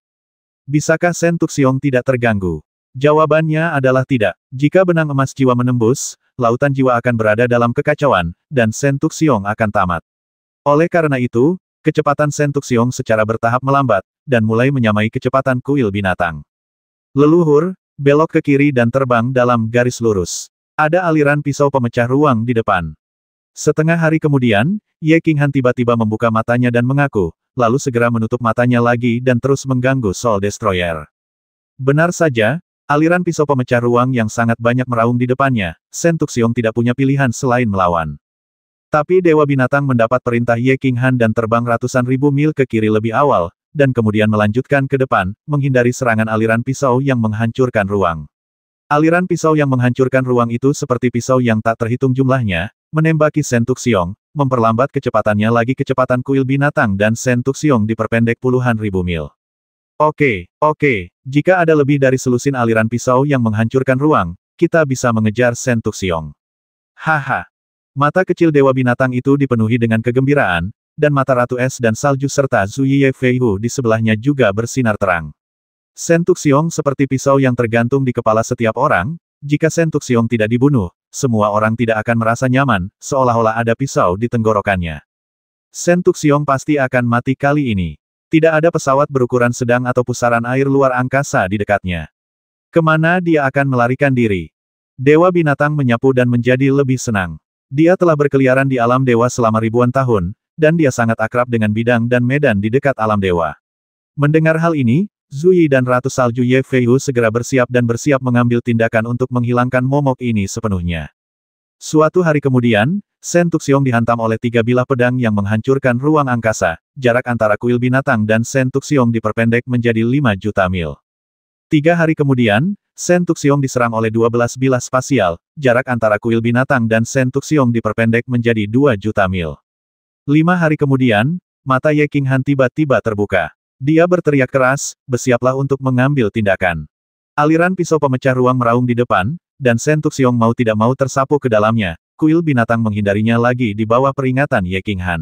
Bisakah Shen Tuxiong tidak terganggu? Jawabannya adalah tidak. Jika benang emas jiwa menembus, lautan jiwa akan berada dalam kekacauan, dan Shen Tuxiong akan tamat. Oleh karena itu, kecepatan Shen Tuxiong secara bertahap melambat, dan mulai menyamai kecepatan kuil binatang. Leluhur, belok ke kiri dan terbang dalam garis lurus. Ada aliran pisau pemecah ruang di depan. Setengah hari kemudian, Ye Qinghan tiba-tiba membuka matanya dan mengaku, lalu segera menutup matanya lagi dan terus mengganggu Soul Destroyer. Benar saja, aliran pisau pemecah ruang yang sangat banyak meraung di depannya, Sentuk Xiong tidak punya pilihan selain melawan. Tapi Dewa Binatang mendapat perintah Ye Qinghan dan terbang ratusan ribu mil ke kiri lebih awal, dan kemudian melanjutkan ke depan, menghindari serangan aliran pisau yang menghancurkan ruang. Aliran pisau yang menghancurkan ruang itu seperti pisau yang tak terhitung jumlahnya, Menembaki Sentuk Siong, memperlambat kecepatannya lagi kecepatan kuil binatang dan Sentuk Siong diperpendek puluhan ribu mil. Oke, oke, jika ada lebih dari selusin aliran pisau yang menghancurkan ruang, kita bisa mengejar Sentuk Siong. Haha. Mata kecil dewa binatang itu dipenuhi dengan kegembiraan, dan mata Ratu Es dan Salju serta Zuyiye Feihu di sebelahnya juga bersinar terang. Sentuk Siong seperti pisau yang tergantung di kepala setiap orang, jika Sentuk Tuxiong tidak dibunuh, semua orang tidak akan merasa nyaman, seolah-olah ada pisau di tenggorokannya. Sentuk Tuxiong pasti akan mati kali ini. Tidak ada pesawat berukuran sedang atau pusaran air luar angkasa di dekatnya. Kemana dia akan melarikan diri? Dewa binatang menyapu dan menjadi lebih senang. Dia telah berkeliaran di alam dewa selama ribuan tahun, dan dia sangat akrab dengan bidang dan medan di dekat alam dewa. Mendengar hal ini, Zui dan Ratu Salju Ye Feiyu segera bersiap dan bersiap mengambil tindakan untuk menghilangkan momok ini sepenuhnya. Suatu hari kemudian, Shen Tuxiong dihantam oleh tiga bilah pedang yang menghancurkan ruang angkasa, jarak antara kuil binatang dan Shen Tuxiong diperpendek menjadi 5 juta mil. Tiga hari kemudian, Shen Tuxiong diserang oleh 12 bilah spasial, jarak antara kuil binatang dan Shen Tuxiong diperpendek menjadi 2 juta mil. Lima hari kemudian, mata Ye King Han tiba-tiba terbuka. Dia berteriak keras, bersiaplah untuk mengambil tindakan. Aliran pisau pemecah ruang meraung di depan, dan Sentuk Siung mau tidak mau tersapu ke dalamnya, kuil binatang menghindarinya lagi di bawah peringatan Ye King Han.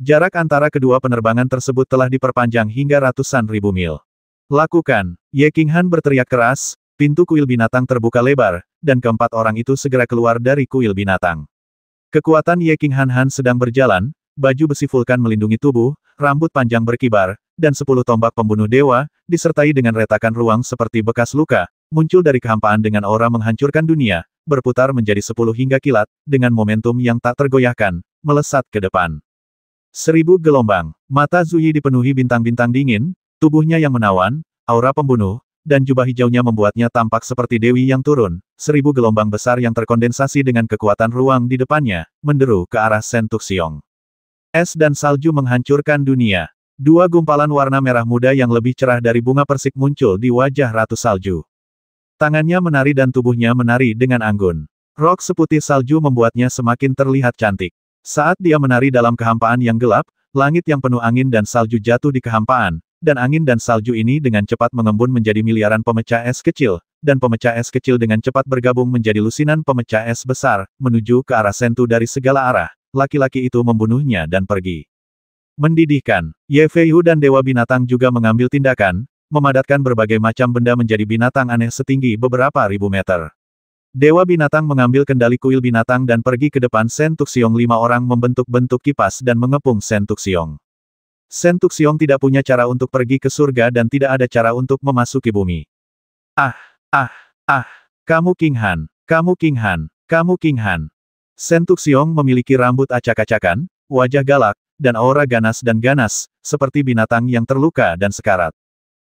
Jarak antara kedua penerbangan tersebut telah diperpanjang hingga ratusan ribu mil. Lakukan, Ye King Han berteriak keras, pintu kuil binatang terbuka lebar, dan keempat orang itu segera keluar dari kuil binatang. Kekuatan Ye King Han Han sedang berjalan, baju besi vulkan melindungi tubuh, rambut panjang berkibar, dan sepuluh tombak pembunuh dewa, disertai dengan retakan ruang seperti bekas luka, muncul dari kehampaan dengan aura menghancurkan dunia, berputar menjadi sepuluh hingga kilat, dengan momentum yang tak tergoyahkan, melesat ke depan. Seribu gelombang, mata Zuyi dipenuhi bintang-bintang dingin, tubuhnya yang menawan, aura pembunuh, dan jubah hijaunya membuatnya tampak seperti dewi yang turun, seribu gelombang besar yang terkondensasi dengan kekuatan ruang di depannya, menderu ke arah sentuk Sentuxiong. Es dan salju menghancurkan dunia. Dua gumpalan warna merah muda yang lebih cerah dari bunga persik muncul di wajah Ratu Salju. Tangannya menari dan tubuhnya menari dengan anggun. Rok seputih salju membuatnya semakin terlihat cantik. Saat dia menari dalam kehampaan yang gelap, langit yang penuh angin dan salju jatuh di kehampaan, dan angin dan salju ini dengan cepat mengembun menjadi miliaran pemecah es kecil, dan pemecah es kecil dengan cepat bergabung menjadi lusinan pemecah es besar, menuju ke arah sentu dari segala arah. Laki-laki itu membunuhnya dan pergi. Mendidihkan, Ye Feiyu dan Dewa Binatang juga mengambil tindakan, memadatkan berbagai macam benda menjadi binatang aneh setinggi beberapa ribu meter. Dewa Binatang mengambil kendali kuil binatang dan pergi ke depan Sentuk Sentuksiong lima orang membentuk bentuk kipas dan mengepung Sentuk Sentuk Sentuksiong tidak punya cara untuk pergi ke surga dan tidak ada cara untuk memasuki bumi. Ah, ah, ah, kamu King Han, kamu King Han, kamu King Han. Sentuksiong memiliki rambut acak-acakan, wajah galak, dan aura ganas dan ganas, seperti binatang yang terluka dan sekarat.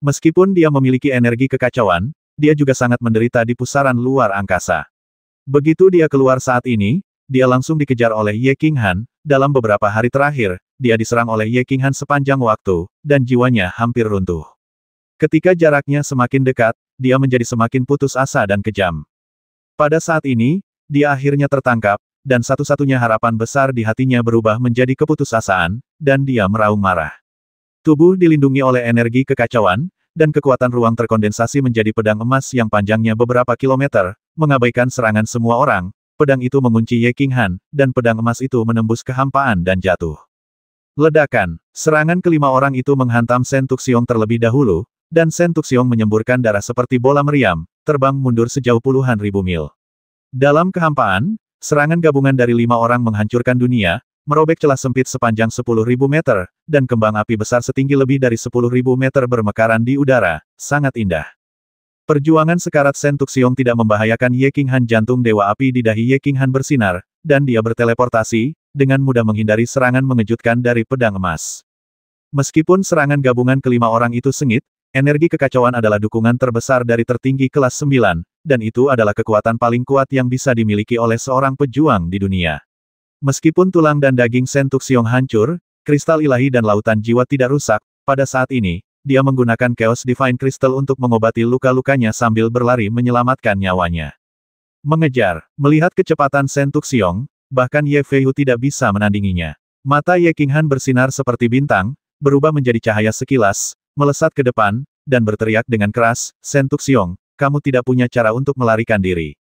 Meskipun dia memiliki energi kekacauan, dia juga sangat menderita di pusaran luar angkasa. Begitu dia keluar saat ini, dia langsung dikejar oleh Ye King Han, dalam beberapa hari terakhir, dia diserang oleh Ye King Han sepanjang waktu, dan jiwanya hampir runtuh. Ketika jaraknya semakin dekat, dia menjadi semakin putus asa dan kejam. Pada saat ini, dia akhirnya tertangkap, dan satu-satunya harapan besar di hatinya berubah menjadi keputusasaan, dan dia meraung marah. Tubuh dilindungi oleh energi kekacauan, dan kekuatan ruang terkondensasi menjadi pedang emas yang panjangnya beberapa kilometer, mengabaikan serangan semua orang, pedang itu mengunci Ye King Han, dan pedang emas itu menembus kehampaan dan jatuh. Ledakan, serangan kelima orang itu menghantam Shen Tuxiong terlebih dahulu, dan Shen Tuxiong menyemburkan darah seperti bola meriam, terbang mundur sejauh puluhan ribu mil. Dalam kehampaan, Serangan gabungan dari lima orang menghancurkan dunia, merobek celah sempit sepanjang 10.000 meter, dan kembang api besar setinggi lebih dari 10.000 meter bermekaran di udara, sangat indah. Perjuangan sekarat Sentuk Tuxiong tidak membahayakan Ye King Han jantung Dewa Api di dahi Ye King Han bersinar, dan dia berteleportasi, dengan mudah menghindari serangan mengejutkan dari pedang emas. Meskipun serangan gabungan kelima orang itu sengit, Energi kekacauan adalah dukungan terbesar dari tertinggi kelas 9, dan itu adalah kekuatan paling kuat yang bisa dimiliki oleh seorang pejuang di dunia. Meskipun tulang dan daging Sentuk Xiong hancur, kristal ilahi dan lautan jiwa tidak rusak, pada saat ini, dia menggunakan Chaos Divine Crystal untuk mengobati luka-lukanya sambil berlari menyelamatkan nyawanya. Mengejar, melihat kecepatan Sentuk Xiong, bahkan Ye Feiyu tidak bisa menandinginya. Mata Ye Qinghan bersinar seperti bintang, berubah menjadi cahaya sekilas, melesat ke depan, dan berteriak dengan keras, Sentuk Siong, kamu tidak punya cara untuk melarikan diri.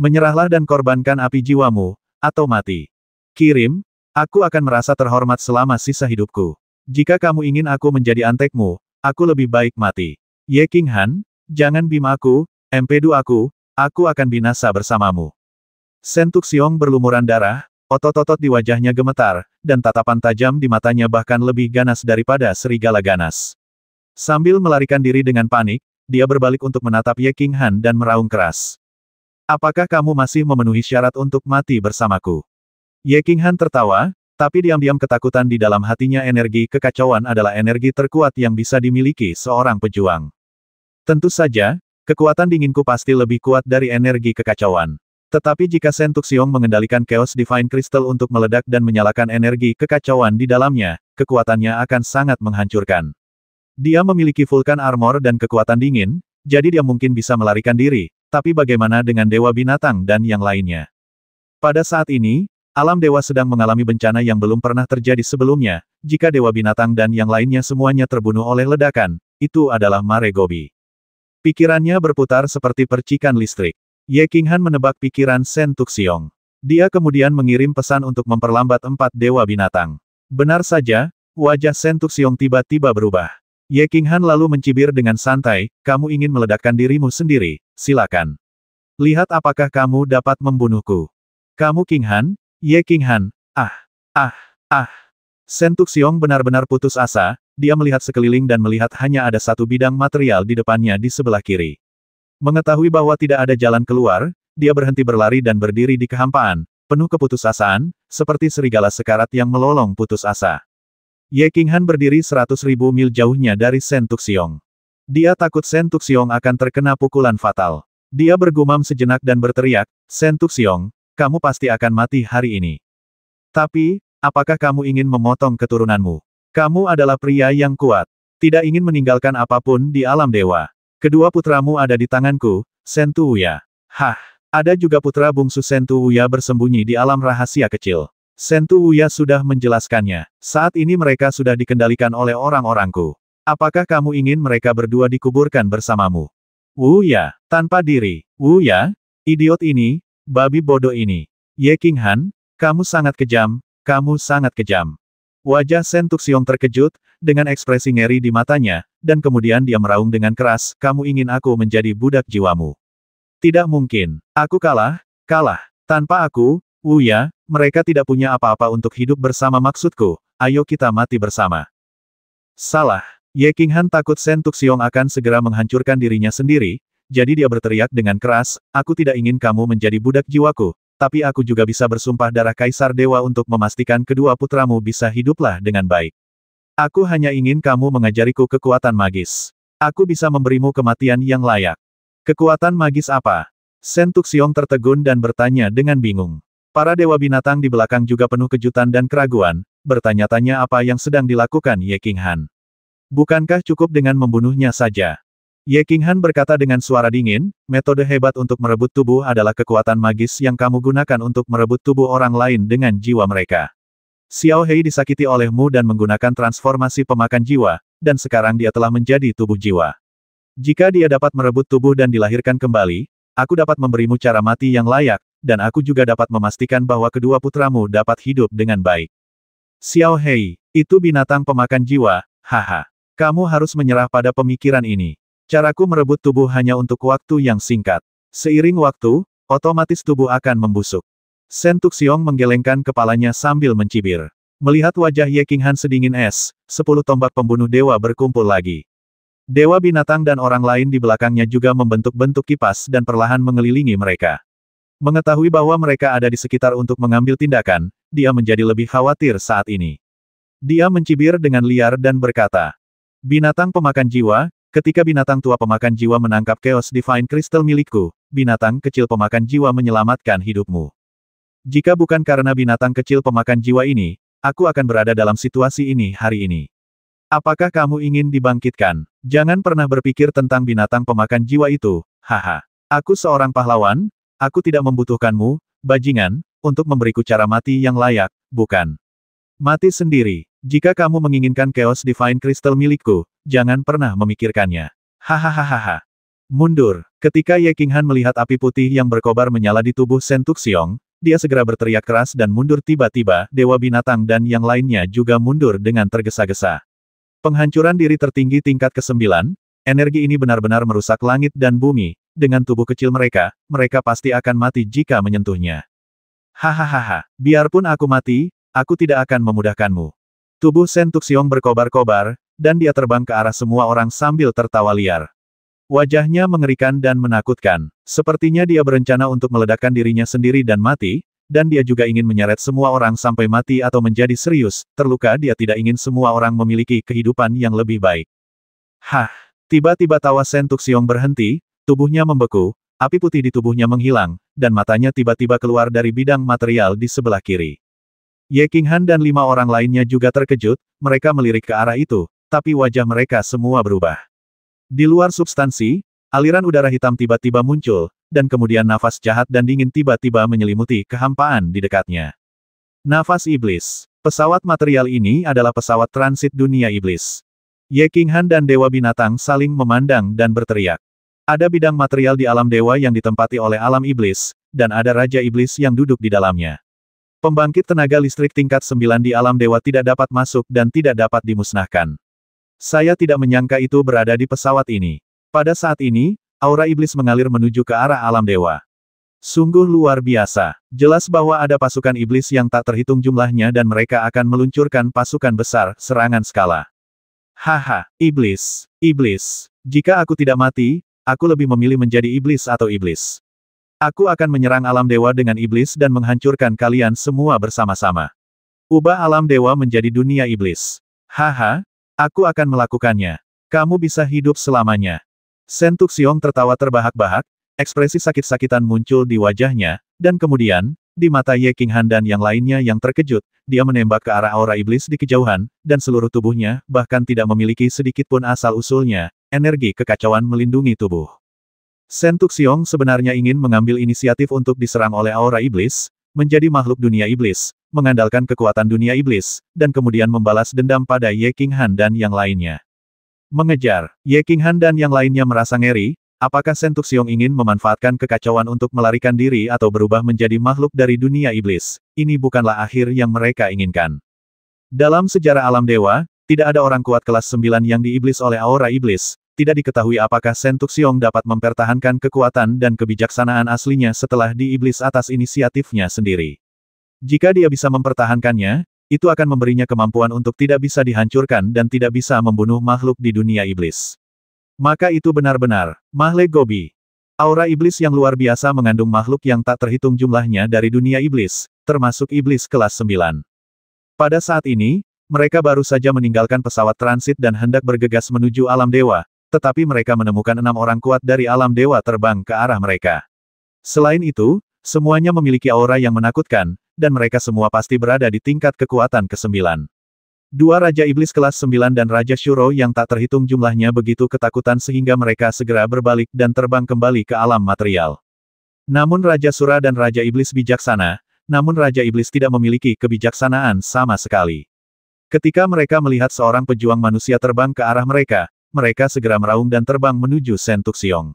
Menyerahlah dan korbankan api jiwamu, atau mati. Kirim, aku akan merasa terhormat selama sisa hidupku. Jika kamu ingin aku menjadi antekmu, aku lebih baik mati. Ye King Han, jangan bim aku, empedu aku, aku akan binasa bersamamu. Sentuk Siong berlumuran darah, otot-otot di wajahnya gemetar, dan tatapan tajam di matanya bahkan lebih ganas daripada serigala ganas. Sambil melarikan diri dengan panik, dia berbalik untuk menatap Ye King Han dan meraung keras. Apakah kamu masih memenuhi syarat untuk mati bersamaku? Ye King Han tertawa, tapi diam-diam ketakutan di dalam hatinya energi kekacauan adalah energi terkuat yang bisa dimiliki seorang pejuang. Tentu saja, kekuatan dinginku pasti lebih kuat dari energi kekacauan. Tetapi jika Sentuk Tuxiong mengendalikan Chaos Divine Crystal untuk meledak dan menyalakan energi kekacauan di dalamnya, kekuatannya akan sangat menghancurkan. Dia memiliki vulkan armor dan kekuatan dingin, jadi dia mungkin bisa melarikan diri, tapi bagaimana dengan dewa binatang dan yang lainnya? Pada saat ini, alam dewa sedang mengalami bencana yang belum pernah terjadi sebelumnya, jika dewa binatang dan yang lainnya semuanya terbunuh oleh ledakan, itu adalah Mare Gobi. Pikirannya berputar seperti percikan listrik. Ye Qinghan menebak pikiran Sen Tuxiong. Dia kemudian mengirim pesan untuk memperlambat empat dewa binatang. Benar saja, wajah Sen Tuxiong tiba-tiba berubah. Ye Han lalu mencibir dengan santai, kamu ingin meledakkan dirimu sendiri, silakan. Lihat apakah kamu dapat membunuhku. Kamu King Han? Ye Han, ah, ah, ah. Sentuk Tuxiong benar-benar putus asa, dia melihat sekeliling dan melihat hanya ada satu bidang material di depannya di sebelah kiri. Mengetahui bahwa tidak ada jalan keluar, dia berhenti berlari dan berdiri di kehampaan, penuh keputusasaan, seperti serigala sekarat yang melolong putus asa. Ye Qinghan berdiri seratus ribu mil jauhnya dari Shen Tuxiong. Dia takut Shen Tuxiong akan terkena pukulan fatal. Dia bergumam sejenak dan berteriak, Shen Tuxiong, kamu pasti akan mati hari ini. Tapi, apakah kamu ingin memotong keturunanmu? Kamu adalah pria yang kuat. Tidak ingin meninggalkan apapun di alam dewa. Kedua putramu ada di tanganku, Sentuuya. Hah, ada juga putra bungsu Sentuuya bersembunyi di alam rahasia kecil. Sentu Wuya sudah menjelaskannya. Saat ini mereka sudah dikendalikan oleh orang-orangku. Apakah kamu ingin mereka berdua dikuburkan bersamamu? Wuya, tanpa diri. Wuya, idiot ini, babi bodoh ini. Ye King Han, kamu sangat kejam, kamu sangat kejam. Wajah Sen Tuxiong terkejut, dengan ekspresi ngeri di matanya, dan kemudian dia meraung dengan keras, kamu ingin aku menjadi budak jiwamu. Tidak mungkin. Aku kalah, kalah. Tanpa aku, Uya, oh mereka tidak punya apa-apa untuk hidup bersama maksudku, ayo kita mati bersama. Salah. Ye Qinghan takut Sentuk Tuxiong akan segera menghancurkan dirinya sendiri, jadi dia berteriak dengan keras, aku tidak ingin kamu menjadi budak jiwaku, tapi aku juga bisa bersumpah darah Kaisar Dewa untuk memastikan kedua putramu bisa hiduplah dengan baik. Aku hanya ingin kamu mengajariku kekuatan magis. Aku bisa memberimu kematian yang layak. Kekuatan magis apa? Sentuk Tuxiong tertegun dan bertanya dengan bingung. Para dewa binatang di belakang juga penuh kejutan dan keraguan, bertanya-tanya apa yang sedang dilakukan Ye King Han. Bukankah cukup dengan membunuhnya saja? Ye King Han berkata dengan suara dingin, metode hebat untuk merebut tubuh adalah kekuatan magis yang kamu gunakan untuk merebut tubuh orang lain dengan jiwa mereka. Xiao Hei disakiti olehmu dan menggunakan transformasi pemakan jiwa, dan sekarang dia telah menjadi tubuh jiwa. Jika dia dapat merebut tubuh dan dilahirkan kembali, aku dapat memberimu cara mati yang layak, dan aku juga dapat memastikan bahwa kedua putramu dapat hidup dengan baik. Xiao Hei, itu binatang pemakan jiwa, haha. Kamu harus menyerah pada pemikiran ini. Caraku merebut tubuh hanya untuk waktu yang singkat. Seiring waktu, otomatis tubuh akan membusuk. Shen Tuxiong menggelengkan kepalanya sambil mencibir. Melihat wajah Ye Qinghan sedingin es, sepuluh tombak pembunuh dewa berkumpul lagi. Dewa binatang dan orang lain di belakangnya juga membentuk bentuk kipas dan perlahan mengelilingi mereka. Mengetahui bahwa mereka ada di sekitar untuk mengambil tindakan, dia menjadi lebih khawatir saat ini. Dia mencibir dengan liar dan berkata, Binatang pemakan jiwa, ketika binatang tua pemakan jiwa menangkap Chaos Divine Crystal milikku, binatang kecil pemakan jiwa menyelamatkan hidupmu. Jika bukan karena binatang kecil pemakan jiwa ini, aku akan berada dalam situasi ini hari ini. Apakah kamu ingin dibangkitkan? Jangan pernah berpikir tentang binatang pemakan jiwa itu, haha. Aku seorang pahlawan, Aku tidak membutuhkanmu, bajingan, untuk memberiku cara mati yang layak, bukan? Mati sendiri. Jika kamu menginginkan Chaos Divine Crystal milikku, jangan pernah memikirkannya. Hahaha. Mundur. Ketika Ye Qinghan melihat api putih yang berkobar menyala di tubuh Sentuk Xiong, dia segera berteriak keras dan mundur tiba-tiba, Dewa Binatang dan yang lainnya juga mundur dengan tergesa-gesa. Penghancuran diri tertinggi tingkat ke-9, energi ini benar-benar merusak langit dan bumi, dengan tubuh kecil mereka, mereka pasti akan mati jika menyentuhnya. Hahaha, biarpun aku mati, aku tidak akan memudahkanmu. Tubuh Sentuk Tuxiong berkobar-kobar, dan dia terbang ke arah semua orang sambil tertawa liar. Wajahnya mengerikan dan menakutkan. Sepertinya dia berencana untuk meledakkan dirinya sendiri dan mati, dan dia juga ingin menyeret semua orang sampai mati atau menjadi serius, terluka dia tidak ingin semua orang memiliki kehidupan yang lebih baik. Hah! Tiba-tiba tawa Sentuk Tuxiong berhenti, Tubuhnya membeku, api putih di tubuhnya menghilang, dan matanya tiba-tiba keluar dari bidang material di sebelah kiri. Ye Qinghan dan lima orang lainnya juga terkejut, mereka melirik ke arah itu, tapi wajah mereka semua berubah. Di luar substansi, aliran udara hitam tiba-tiba muncul, dan kemudian nafas jahat dan dingin tiba-tiba menyelimuti kehampaan di dekatnya. Nafas Iblis. Pesawat material ini adalah pesawat transit dunia Iblis. Ye Qinghan dan Dewa Binatang saling memandang dan berteriak. Ada bidang material di alam dewa yang ditempati oleh alam iblis, dan ada raja iblis yang duduk di dalamnya. Pembangkit tenaga listrik tingkat 9 di alam dewa tidak dapat masuk dan tidak dapat dimusnahkan. Saya tidak menyangka itu berada di pesawat ini. Pada saat ini, aura iblis mengalir menuju ke arah alam dewa. Sungguh luar biasa. Jelas bahwa ada pasukan iblis yang tak terhitung jumlahnya dan mereka akan meluncurkan pasukan besar, serangan skala. Haha, iblis, iblis. Jika aku tidak mati, aku lebih memilih menjadi iblis atau iblis. Aku akan menyerang alam dewa dengan iblis dan menghancurkan kalian semua bersama-sama. Ubah alam dewa menjadi dunia iblis. Haha, aku akan melakukannya. Kamu bisa hidup selamanya. Sentuk Xiong tertawa terbahak-bahak, ekspresi sakit-sakitan muncul di wajahnya, dan kemudian, di mata Ye King Han dan yang lainnya yang terkejut, dia menembak ke arah aura iblis di kejauhan, dan seluruh tubuhnya, bahkan tidak memiliki sedikit pun asal-usulnya, Energi kekacauan melindungi tubuh. Sentuk Tuxiong sebenarnya ingin mengambil inisiatif untuk diserang oleh aura iblis, menjadi makhluk dunia iblis, mengandalkan kekuatan dunia iblis, dan kemudian membalas dendam pada Ye King Han dan yang lainnya. Mengejar, Ye King Han dan yang lainnya merasa ngeri, apakah Sentuk Tuxiong ingin memanfaatkan kekacauan untuk melarikan diri atau berubah menjadi makhluk dari dunia iblis, ini bukanlah akhir yang mereka inginkan. Dalam sejarah alam dewa, tidak ada orang kuat kelas 9 yang diiblis oleh aura iblis, tidak diketahui apakah Sentuk Xiong dapat mempertahankan kekuatan dan kebijaksanaan aslinya setelah diiblis atas inisiatifnya sendiri. Jika dia bisa mempertahankannya, itu akan memberinya kemampuan untuk tidak bisa dihancurkan dan tidak bisa membunuh makhluk di dunia iblis. Maka itu benar-benar, Mahle Gobi. Aura iblis yang luar biasa mengandung makhluk yang tak terhitung jumlahnya dari dunia iblis, termasuk iblis kelas 9. Pada saat ini, mereka baru saja meninggalkan pesawat transit dan hendak bergegas menuju alam dewa, tetapi mereka menemukan enam orang kuat dari alam dewa terbang ke arah mereka. Selain itu, semuanya memiliki aura yang menakutkan, dan mereka semua pasti berada di tingkat kekuatan ke-9. Dua Raja Iblis kelas 9 dan Raja Shuro yang tak terhitung jumlahnya begitu ketakutan sehingga mereka segera berbalik dan terbang kembali ke alam material. Namun Raja Sura dan Raja Iblis bijaksana, namun Raja Iblis tidak memiliki kebijaksanaan sama sekali. Ketika mereka melihat seorang pejuang manusia terbang ke arah mereka, mereka segera meraung dan terbang menuju Sentuk Sentuxiong.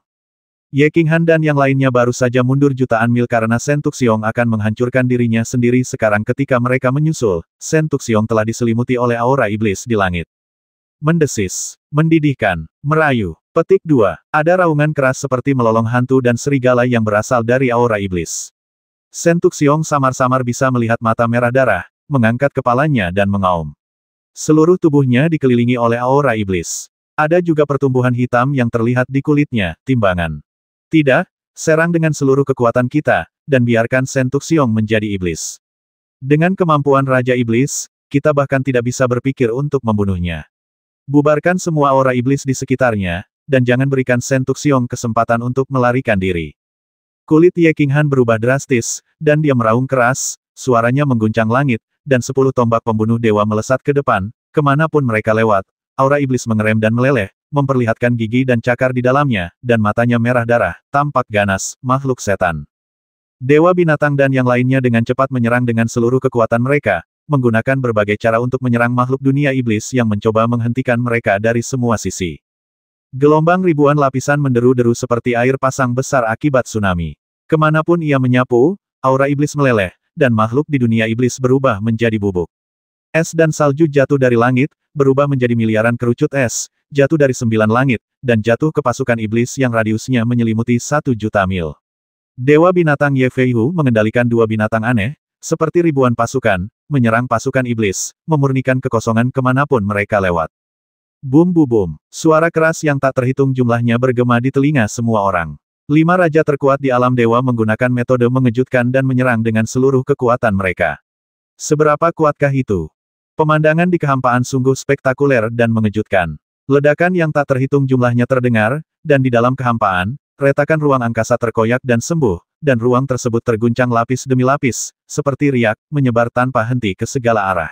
Ye Qinghan dan yang lainnya baru saja mundur jutaan mil karena Sentuk Sentuxiong akan menghancurkan dirinya sendiri sekarang ketika mereka menyusul, Sentuk Sentuxiong telah diselimuti oleh aura iblis di langit. Mendesis, mendidihkan, merayu. Petik dua, Ada raungan keras seperti melolong hantu dan serigala yang berasal dari aura iblis. Sentuk Sentuxiong samar-samar bisa melihat mata merah darah, mengangkat kepalanya dan mengaum. Seluruh tubuhnya dikelilingi oleh aura iblis. Ada juga pertumbuhan hitam yang terlihat di kulitnya, timbangan. Tidak, serang dengan seluruh kekuatan kita, dan biarkan Sentuk Siong menjadi iblis. Dengan kemampuan Raja Iblis, kita bahkan tidak bisa berpikir untuk membunuhnya. Bubarkan semua aura iblis di sekitarnya, dan jangan berikan Sentuk Siong kesempatan untuk melarikan diri. Kulit Ye King Han berubah drastis, dan dia meraung keras, suaranya mengguncang langit, dan sepuluh tombak pembunuh dewa melesat ke depan, kemanapun mereka lewat, aura iblis mengerem dan meleleh, memperlihatkan gigi dan cakar di dalamnya, dan matanya merah darah, tampak ganas, makhluk setan. Dewa binatang dan yang lainnya dengan cepat menyerang dengan seluruh kekuatan mereka, menggunakan berbagai cara untuk menyerang makhluk dunia iblis yang mencoba menghentikan mereka dari semua sisi. Gelombang ribuan lapisan menderu-deru seperti air pasang besar akibat tsunami. Kemanapun ia menyapu, aura iblis meleleh, dan makhluk di dunia iblis berubah menjadi bubuk. Es dan salju jatuh dari langit, berubah menjadi miliaran kerucut es, jatuh dari sembilan langit, dan jatuh ke pasukan iblis yang radiusnya menyelimuti satu juta mil. Dewa binatang Yefeihu mengendalikan dua binatang aneh, seperti ribuan pasukan, menyerang pasukan iblis, memurnikan kekosongan kemanapun mereka lewat. Bum bu bum, suara keras yang tak terhitung jumlahnya bergema di telinga semua orang. Lima raja terkuat di alam dewa menggunakan metode mengejutkan dan menyerang dengan seluruh kekuatan mereka. Seberapa kuatkah itu? Pemandangan di kehampaan sungguh spektakuler dan mengejutkan. Ledakan yang tak terhitung jumlahnya terdengar, dan di dalam kehampaan, retakan ruang angkasa terkoyak dan sembuh, dan ruang tersebut terguncang lapis demi lapis, seperti riak, menyebar tanpa henti ke segala arah.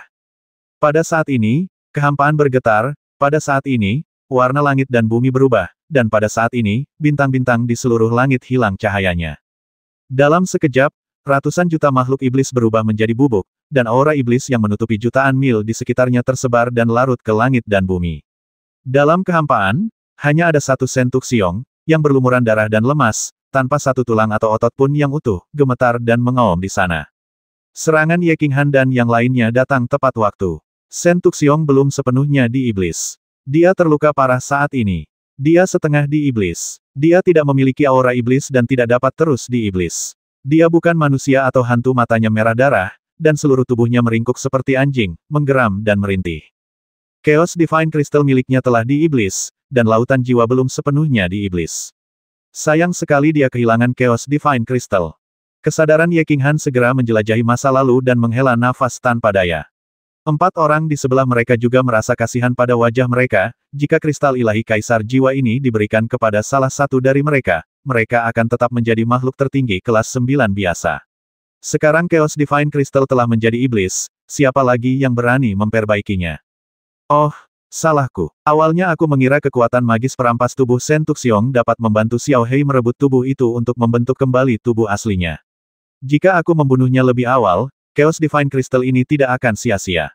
Pada saat ini, kehampaan bergetar, pada saat ini, warna langit dan bumi berubah, dan pada saat ini, bintang-bintang di seluruh langit hilang cahayanya. Dalam sekejap, ratusan juta makhluk iblis berubah menjadi bubuk, dan aura iblis yang menutupi jutaan mil di sekitarnya tersebar dan larut ke langit dan bumi. Dalam kehampaan, hanya ada satu sentuk siong, yang berlumuran darah dan lemas, tanpa satu tulang atau otot pun yang utuh, gemetar dan mengaum di sana. Serangan Ye King Han dan yang lainnya datang tepat waktu. Sentuk Xiong belum sepenuhnya di iblis. Dia terluka parah saat ini. Dia setengah di iblis. Dia tidak memiliki aura iblis dan tidak dapat terus di iblis. Dia bukan manusia atau hantu matanya merah darah, dan seluruh tubuhnya meringkuk seperti anjing, menggeram dan merintih. Chaos Divine Crystal miliknya telah di iblis, dan lautan jiwa belum sepenuhnya di iblis. Sayang sekali dia kehilangan Chaos Divine Crystal. Kesadaran Ye Han segera menjelajahi masa lalu dan menghela nafas tanpa daya. Empat orang di sebelah mereka juga merasa kasihan pada wajah mereka, jika kristal ilahi kaisar jiwa ini diberikan kepada salah satu dari mereka, mereka akan tetap menjadi makhluk tertinggi kelas sembilan biasa. Sekarang Chaos Divine Crystal telah menjadi iblis, siapa lagi yang berani memperbaikinya? Oh, salahku. Awalnya aku mengira kekuatan magis perampas tubuh sentuk xiong dapat membantu Xiao Hei merebut tubuh itu untuk membentuk kembali tubuh aslinya. Jika aku membunuhnya lebih awal, Chaos Divine Crystal ini tidak akan sia-sia.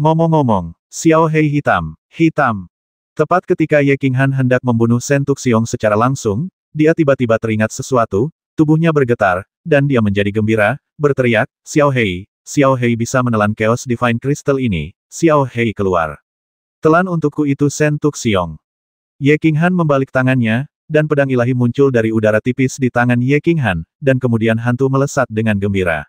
Ngomong-ngomong, Xiao Hei hitam, hitam. Tepat ketika Ye Han hendak membunuh Sentuk Tuxiong secara langsung, dia tiba-tiba teringat sesuatu, tubuhnya bergetar, dan dia menjadi gembira, berteriak, Xiao Hei, Xiao Hei bisa menelan Chaos Divine Crystal ini, Xiao Hei keluar. Telan untukku itu Sentuk Tuxiong. Ye Han membalik tangannya, dan pedang ilahi muncul dari udara tipis di tangan Ye Han, dan kemudian hantu melesat dengan gembira.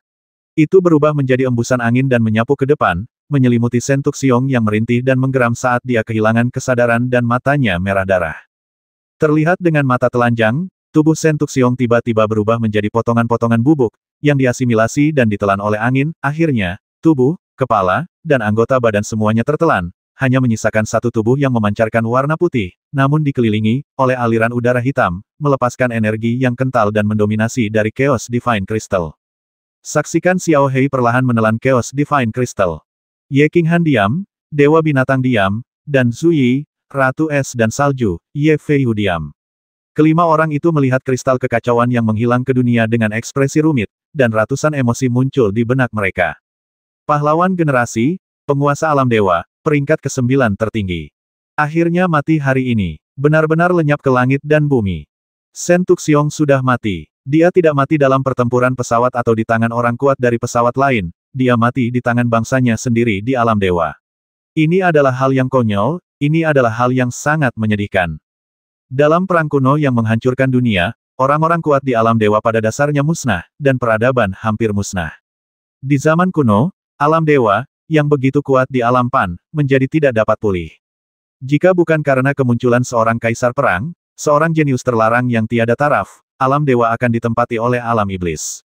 Itu berubah menjadi embusan angin dan menyapu ke depan, menyelimuti Sentuk Siong yang merintih dan menggeram saat dia kehilangan kesadaran dan matanya merah darah. Terlihat dengan mata telanjang, tubuh Sentuk Siong tiba-tiba berubah menjadi potongan-potongan bubuk, yang diasimilasi dan ditelan oleh angin, akhirnya, tubuh, kepala, dan anggota badan semuanya tertelan, hanya menyisakan satu tubuh yang memancarkan warna putih, namun dikelilingi, oleh aliran udara hitam, melepaskan energi yang kental dan mendominasi dari Chaos Divine Crystal. Saksikan Xiao Hei perlahan menelan Chaos Divine Crystal. Ye Han diam, Dewa Binatang diam, dan Zuyi, Ratu Es dan Salju, Ye Feiyu diam. Kelima orang itu melihat kristal kekacauan yang menghilang ke dunia dengan ekspresi rumit, dan ratusan emosi muncul di benak mereka. Pahlawan generasi, penguasa alam dewa, peringkat kesembilan tertinggi. Akhirnya mati hari ini, benar-benar lenyap ke langit dan bumi. Sentuk Tuxiong sudah mati. Dia tidak mati dalam pertempuran pesawat atau di tangan orang kuat dari pesawat lain, dia mati di tangan bangsanya sendiri di alam dewa. Ini adalah hal yang konyol, ini adalah hal yang sangat menyedihkan. Dalam perang kuno yang menghancurkan dunia, orang-orang kuat di alam dewa pada dasarnya musnah, dan peradaban hampir musnah. Di zaman kuno, alam dewa, yang begitu kuat di alam pan, menjadi tidak dapat pulih. Jika bukan karena kemunculan seorang kaisar perang, seorang jenius terlarang yang tiada taraf, alam dewa akan ditempati oleh alam iblis.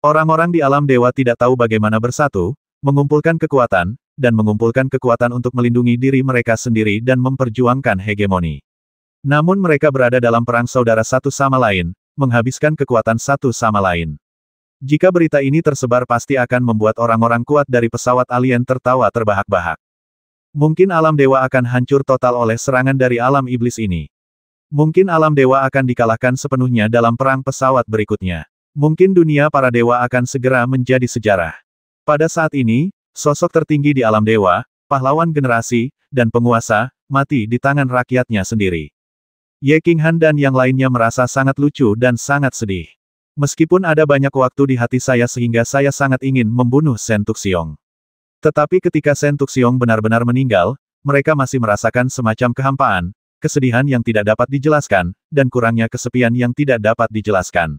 Orang-orang di alam dewa tidak tahu bagaimana bersatu, mengumpulkan kekuatan, dan mengumpulkan kekuatan untuk melindungi diri mereka sendiri dan memperjuangkan hegemoni. Namun mereka berada dalam perang saudara satu sama lain, menghabiskan kekuatan satu sama lain. Jika berita ini tersebar pasti akan membuat orang-orang kuat dari pesawat alien tertawa terbahak-bahak. Mungkin alam dewa akan hancur total oleh serangan dari alam iblis ini. Mungkin alam dewa akan dikalahkan sepenuhnya dalam perang pesawat berikutnya. Mungkin dunia para dewa akan segera menjadi sejarah. Pada saat ini, sosok tertinggi di alam dewa, pahlawan generasi, dan penguasa, mati di tangan rakyatnya sendiri. Ye King Han dan yang lainnya merasa sangat lucu dan sangat sedih. Meskipun ada banyak waktu di hati saya sehingga saya sangat ingin membunuh Shen Tuxiong. Tetapi ketika Shen Tuxiong benar-benar meninggal, mereka masih merasakan semacam kehampaan, kesedihan yang tidak dapat dijelaskan, dan kurangnya kesepian yang tidak dapat dijelaskan.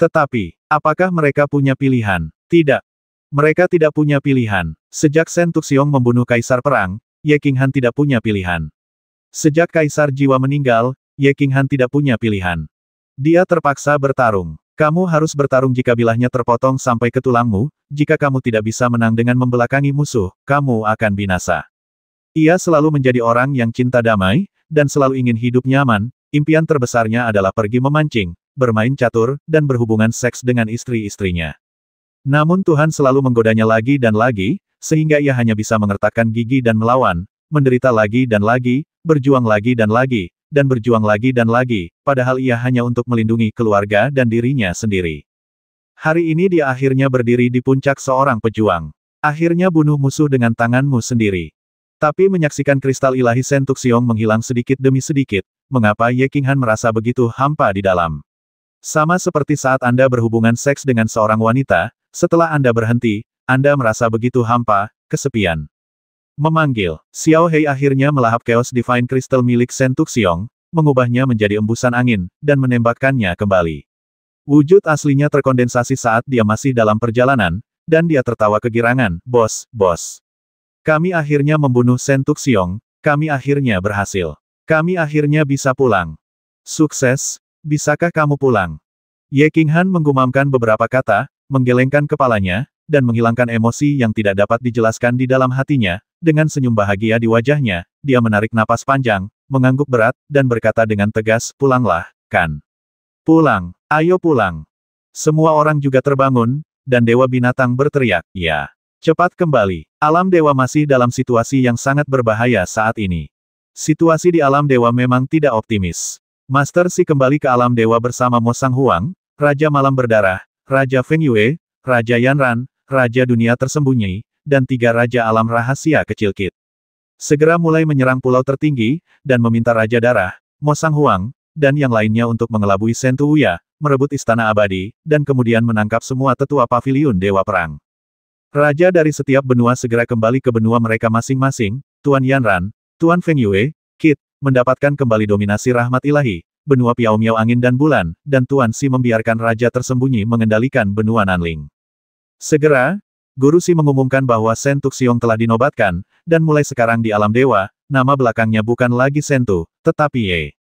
Tetapi, apakah mereka punya pilihan? Tidak. Mereka tidak punya pilihan. Sejak Shen Tuxiong membunuh Kaisar Perang, Ye King Han tidak punya pilihan. Sejak Kaisar Jiwa meninggal, Ye King Han tidak punya pilihan. Dia terpaksa bertarung. Kamu harus bertarung jika bilahnya terpotong sampai ke tulangmu, jika kamu tidak bisa menang dengan membelakangi musuh, kamu akan binasa. Ia selalu menjadi orang yang cinta damai, dan selalu ingin hidup nyaman, impian terbesarnya adalah pergi memancing, bermain catur, dan berhubungan seks dengan istri-istrinya. Namun Tuhan selalu menggodanya lagi dan lagi, sehingga ia hanya bisa mengertakkan gigi dan melawan, menderita lagi dan lagi, berjuang lagi dan lagi, dan berjuang lagi dan lagi, padahal ia hanya untuk melindungi keluarga dan dirinya sendiri. Hari ini dia akhirnya berdiri di puncak seorang pejuang. Akhirnya bunuh musuh dengan tanganmu sendiri. Tapi menyaksikan kristal ilahi Sentuk Xiong menghilang sedikit demi sedikit, mengapa Ye Qinghan merasa begitu hampa di dalam. Sama seperti saat Anda berhubungan seks dengan seorang wanita, setelah Anda berhenti, Anda merasa begitu hampa, kesepian. Memanggil, Xiao Hei akhirnya melahap Chaos Divine Crystal milik Sentuk Xiong, mengubahnya menjadi embusan angin, dan menembakkannya kembali. Wujud aslinya terkondensasi saat dia masih dalam perjalanan, dan dia tertawa kegirangan, bos, bos. Kami akhirnya membunuh Sentuk Siong, kami akhirnya berhasil. Kami akhirnya bisa pulang. Sukses, bisakah kamu pulang? Ye King Han menggumamkan beberapa kata, menggelengkan kepalanya, dan menghilangkan emosi yang tidak dapat dijelaskan di dalam hatinya, dengan senyum bahagia di wajahnya, dia menarik napas panjang, mengangguk berat, dan berkata dengan tegas, pulanglah, kan. Pulang, ayo pulang. Semua orang juga terbangun, dan Dewa Binatang berteriak, ya. Cepat kembali. Alam dewa masih dalam situasi yang sangat berbahaya saat ini. Situasi di alam dewa memang tidak optimis. Master Si kembali ke alam dewa bersama Mo Sang Huang, Raja Malam Berdarah, Raja Feng Yue, Raja Yan Ran, Raja Dunia Tersembunyi, dan tiga Raja Alam Rahasia Kecil Kit. Segera mulai menyerang pulau tertinggi, dan meminta Raja Darah, Mo Sang Huang, dan yang lainnya untuk mengelabui Uya, merebut istana abadi, dan kemudian menangkap semua tetua pavilion Dewa Perang. Raja dari setiap benua segera kembali ke benua mereka masing-masing, Tuan Yanran, Tuan Feng Yue, Kit, mendapatkan kembali dominasi rahmat ilahi, benua Piao Miao angin dan bulan, dan Tuan Si membiarkan raja tersembunyi mengendalikan benua Nanling. Segera, Guru Si mengumumkan bahwa Sen Tuxiong telah dinobatkan, dan mulai sekarang di alam dewa, nama belakangnya bukan lagi Sentu, tetapi Ye.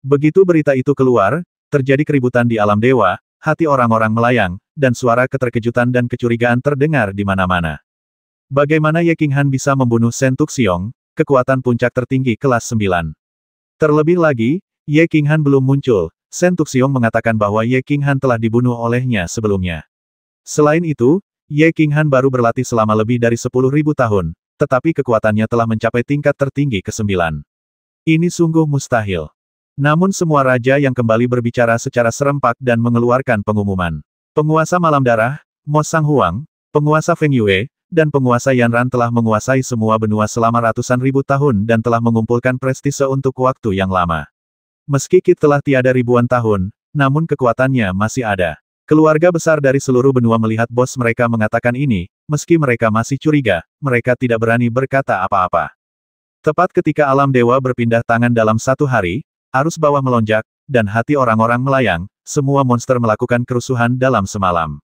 Begitu berita itu keluar, terjadi keributan di alam dewa, hati orang-orang melayang, dan suara keterkejutan dan kecurigaan terdengar di mana-mana. Bagaimana Ye Qinghan bisa membunuh Shen Xiong, kekuatan puncak tertinggi kelas 9. Terlebih lagi, Ye Qinghan belum muncul, Shen Xiong mengatakan bahwa Ye Qinghan telah dibunuh olehnya sebelumnya. Selain itu, Ye Qinghan baru berlatih selama lebih dari 10.000 tahun, tetapi kekuatannya telah mencapai tingkat tertinggi ke-9. Ini sungguh mustahil. Namun semua raja yang kembali berbicara secara serempak dan mengeluarkan pengumuman. Penguasa Malam Darah, Mo Sang Huang, penguasa Feng Yue, dan penguasa Yanran telah menguasai semua benua selama ratusan ribu tahun dan telah mengumpulkan prestise untuk waktu yang lama. Meski Kit telah tiada ribuan tahun, namun kekuatannya masih ada. Keluarga besar dari seluruh benua melihat bos mereka mengatakan ini, meski mereka masih curiga, mereka tidak berani berkata apa-apa. Tepat ketika alam dewa berpindah tangan dalam satu hari, arus bawah melonjak, dan hati orang-orang melayang, semua monster melakukan kerusuhan dalam semalam.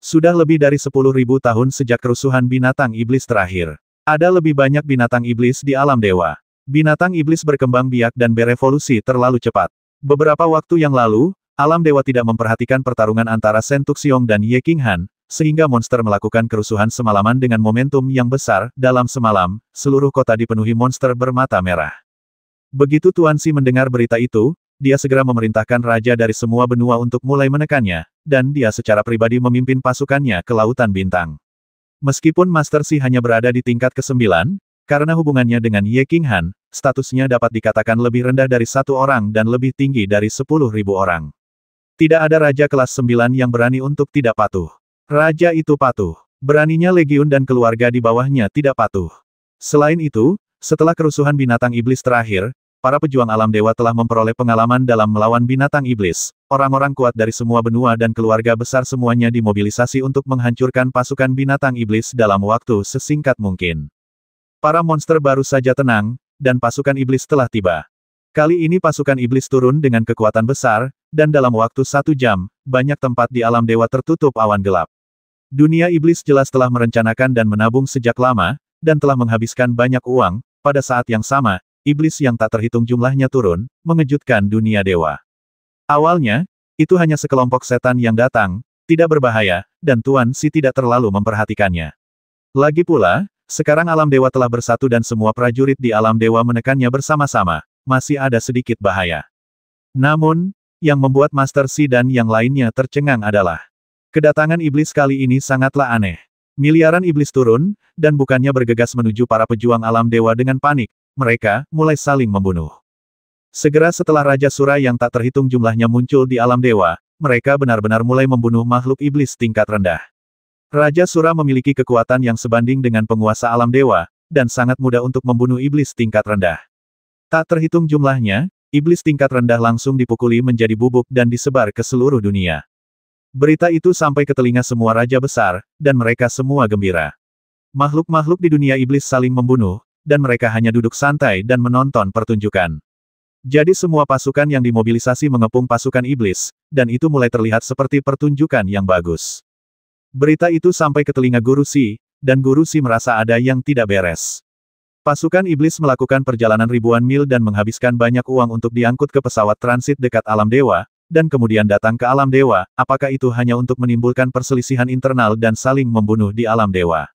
Sudah lebih dari 10.000 tahun sejak kerusuhan binatang iblis terakhir. Ada lebih banyak binatang iblis di alam dewa. Binatang iblis berkembang biak dan berevolusi terlalu cepat. Beberapa waktu yang lalu, alam dewa tidak memperhatikan pertarungan antara Sentuk Xiong dan Ye Han, sehingga monster melakukan kerusuhan semalaman dengan momentum yang besar, dalam semalam, seluruh kota dipenuhi monster bermata merah. Begitu Tuan Si mendengar berita itu, dia segera memerintahkan raja dari semua benua untuk mulai menekannya, dan dia secara pribadi memimpin pasukannya ke Lautan Bintang. Meskipun Master Si hanya berada di tingkat ke-9, karena hubungannya dengan Ye King Han, statusnya dapat dikatakan lebih rendah dari satu orang dan lebih tinggi dari sepuluh ribu orang. Tidak ada raja kelas 9 yang berani untuk tidak patuh. Raja itu patuh. Beraninya legiun dan keluarga di bawahnya tidak patuh. Selain itu, setelah kerusuhan binatang iblis terakhir, Para pejuang alam dewa telah memperoleh pengalaman dalam melawan binatang iblis. Orang-orang kuat dari semua benua dan keluarga besar semuanya dimobilisasi untuk menghancurkan pasukan binatang iblis dalam waktu sesingkat mungkin. Para monster baru saja tenang, dan pasukan iblis telah tiba. Kali ini pasukan iblis turun dengan kekuatan besar, dan dalam waktu satu jam, banyak tempat di alam dewa tertutup awan gelap. Dunia iblis jelas telah merencanakan dan menabung sejak lama, dan telah menghabiskan banyak uang, pada saat yang sama, iblis yang tak terhitung jumlahnya turun, mengejutkan dunia dewa. Awalnya, itu hanya sekelompok setan yang datang, tidak berbahaya, dan Tuan Si tidak terlalu memperhatikannya. Lagi pula, sekarang alam dewa telah bersatu dan semua prajurit di alam dewa menekannya bersama-sama, masih ada sedikit bahaya. Namun, yang membuat Master Si dan yang lainnya tercengang adalah kedatangan iblis kali ini sangatlah aneh. Miliaran iblis turun, dan bukannya bergegas menuju para pejuang alam dewa dengan panik, mereka mulai saling membunuh. Segera setelah Raja Sura yang tak terhitung jumlahnya muncul di alam dewa, mereka benar-benar mulai membunuh makhluk iblis tingkat rendah. Raja Sura memiliki kekuatan yang sebanding dengan penguasa alam dewa, dan sangat mudah untuk membunuh iblis tingkat rendah. Tak terhitung jumlahnya, iblis tingkat rendah langsung dipukuli menjadi bubuk dan disebar ke seluruh dunia. Berita itu sampai ke telinga semua raja besar, dan mereka semua gembira. Makhluk-makhluk di dunia iblis saling membunuh, dan mereka hanya duduk santai dan menonton pertunjukan. Jadi semua pasukan yang dimobilisasi mengepung pasukan iblis, dan itu mulai terlihat seperti pertunjukan yang bagus. Berita itu sampai ke telinga Guru Si, dan Guru Si merasa ada yang tidak beres. Pasukan iblis melakukan perjalanan ribuan mil dan menghabiskan banyak uang untuk diangkut ke pesawat transit dekat alam dewa, dan kemudian datang ke alam dewa, apakah itu hanya untuk menimbulkan perselisihan internal dan saling membunuh di alam dewa.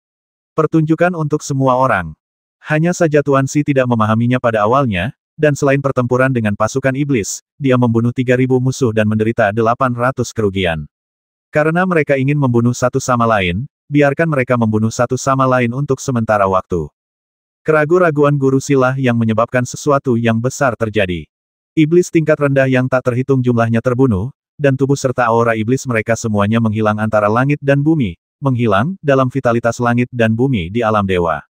Pertunjukan untuk semua orang. Hanya saja Tuan Si tidak memahaminya pada awalnya, dan selain pertempuran dengan pasukan iblis, dia membunuh 3.000 musuh dan menderita 800 kerugian. Karena mereka ingin membunuh satu sama lain, biarkan mereka membunuh satu sama lain untuk sementara waktu. Keragu-raguan guru silah yang menyebabkan sesuatu yang besar terjadi. Iblis tingkat rendah yang tak terhitung jumlahnya terbunuh, dan tubuh serta aura iblis mereka semuanya menghilang antara langit dan bumi, menghilang dalam vitalitas langit dan bumi di alam dewa.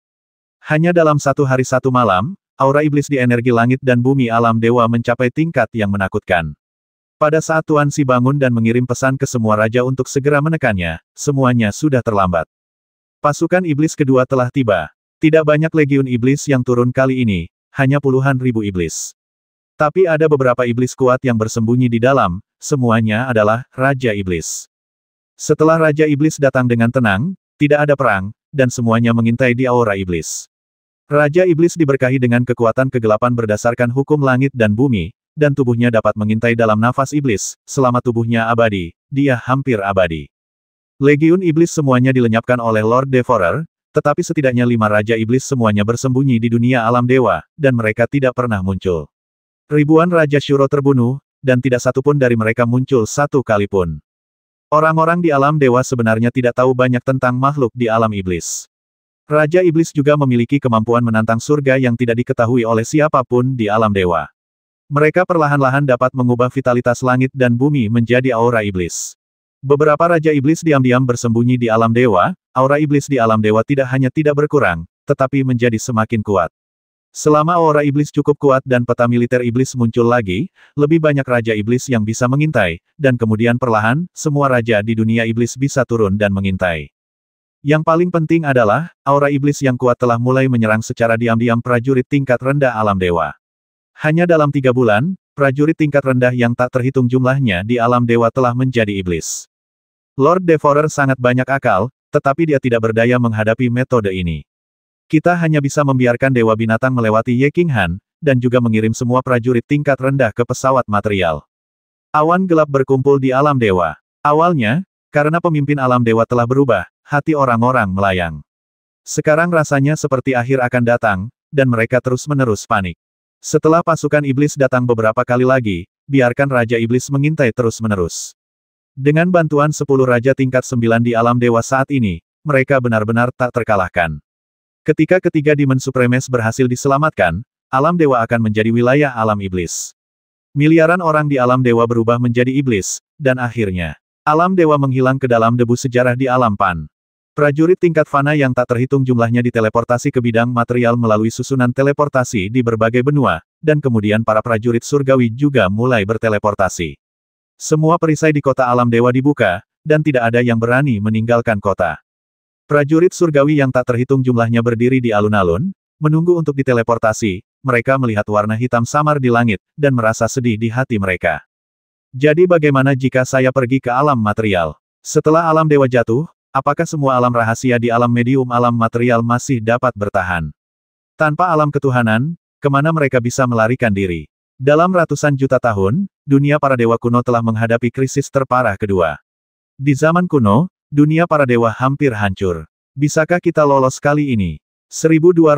Hanya dalam satu hari satu malam, aura iblis di energi langit dan bumi alam dewa mencapai tingkat yang menakutkan. Pada saat Tuan Si bangun dan mengirim pesan ke semua raja untuk segera menekannya, semuanya sudah terlambat. Pasukan iblis kedua telah tiba. Tidak banyak legiun iblis yang turun kali ini, hanya puluhan ribu iblis. Tapi ada beberapa iblis kuat yang bersembunyi di dalam, semuanya adalah Raja Iblis. Setelah Raja Iblis datang dengan tenang, tidak ada perang, dan semuanya mengintai di aura iblis. Raja Iblis diberkahi dengan kekuatan kegelapan berdasarkan hukum langit dan bumi, dan tubuhnya dapat mengintai dalam nafas iblis, selama tubuhnya abadi, dia hampir abadi. Legiun Iblis semuanya dilenyapkan oleh Lord Devorer, tetapi setidaknya lima Raja Iblis semuanya bersembunyi di dunia alam dewa, dan mereka tidak pernah muncul. Ribuan Raja Shuro terbunuh, dan tidak satupun dari mereka muncul satu kali pun. Orang-orang di alam dewa sebenarnya tidak tahu banyak tentang makhluk di alam iblis. Raja Iblis juga memiliki kemampuan menantang surga yang tidak diketahui oleh siapapun di alam dewa. Mereka perlahan-lahan dapat mengubah vitalitas langit dan bumi menjadi aura iblis. Beberapa Raja Iblis diam-diam bersembunyi di alam dewa, aura iblis di alam dewa tidak hanya tidak berkurang, tetapi menjadi semakin kuat. Selama aura iblis cukup kuat dan peta militer iblis muncul lagi, lebih banyak raja iblis yang bisa mengintai, dan kemudian perlahan, semua raja di dunia iblis bisa turun dan mengintai. Yang paling penting adalah, aura iblis yang kuat telah mulai menyerang secara diam-diam prajurit tingkat rendah alam dewa. Hanya dalam tiga bulan, prajurit tingkat rendah yang tak terhitung jumlahnya di alam dewa telah menjadi iblis. Lord Devorer sangat banyak akal, tetapi dia tidak berdaya menghadapi metode ini. Kita hanya bisa membiarkan dewa binatang melewati Ye King Han, dan juga mengirim semua prajurit tingkat rendah ke pesawat material. Awan gelap berkumpul di alam dewa. Awalnya, karena pemimpin alam dewa telah berubah, hati orang-orang melayang. Sekarang rasanya seperti akhir akan datang, dan mereka terus-menerus panik. Setelah pasukan iblis datang beberapa kali lagi, biarkan Raja Iblis mengintai terus-menerus. Dengan bantuan sepuluh Raja tingkat sembilan di alam dewa saat ini, mereka benar-benar tak terkalahkan. Ketika ketiga Demon Supremes berhasil diselamatkan, alam dewa akan menjadi wilayah alam iblis. Miliaran orang di alam dewa berubah menjadi iblis, dan akhirnya, Alam dewa menghilang ke dalam debu sejarah di alam pan. Prajurit tingkat fana yang tak terhitung jumlahnya diteleportasi ke bidang material melalui susunan teleportasi di berbagai benua, dan kemudian para prajurit surgawi juga mulai berteleportasi. Semua perisai di kota alam dewa dibuka, dan tidak ada yang berani meninggalkan kota. Prajurit surgawi yang tak terhitung jumlahnya berdiri di alun-alun, menunggu untuk diteleportasi, mereka melihat warna hitam samar di langit, dan merasa sedih di hati mereka. Jadi bagaimana jika saya pergi ke alam material? Setelah alam dewa jatuh, apakah semua alam rahasia di alam medium alam material masih dapat bertahan? Tanpa alam ketuhanan, kemana mereka bisa melarikan diri? Dalam ratusan juta tahun, dunia para dewa kuno telah menghadapi krisis terparah kedua. Di zaman kuno, dunia para dewa hampir hancur. Bisakah kita lolos kali ini? 1270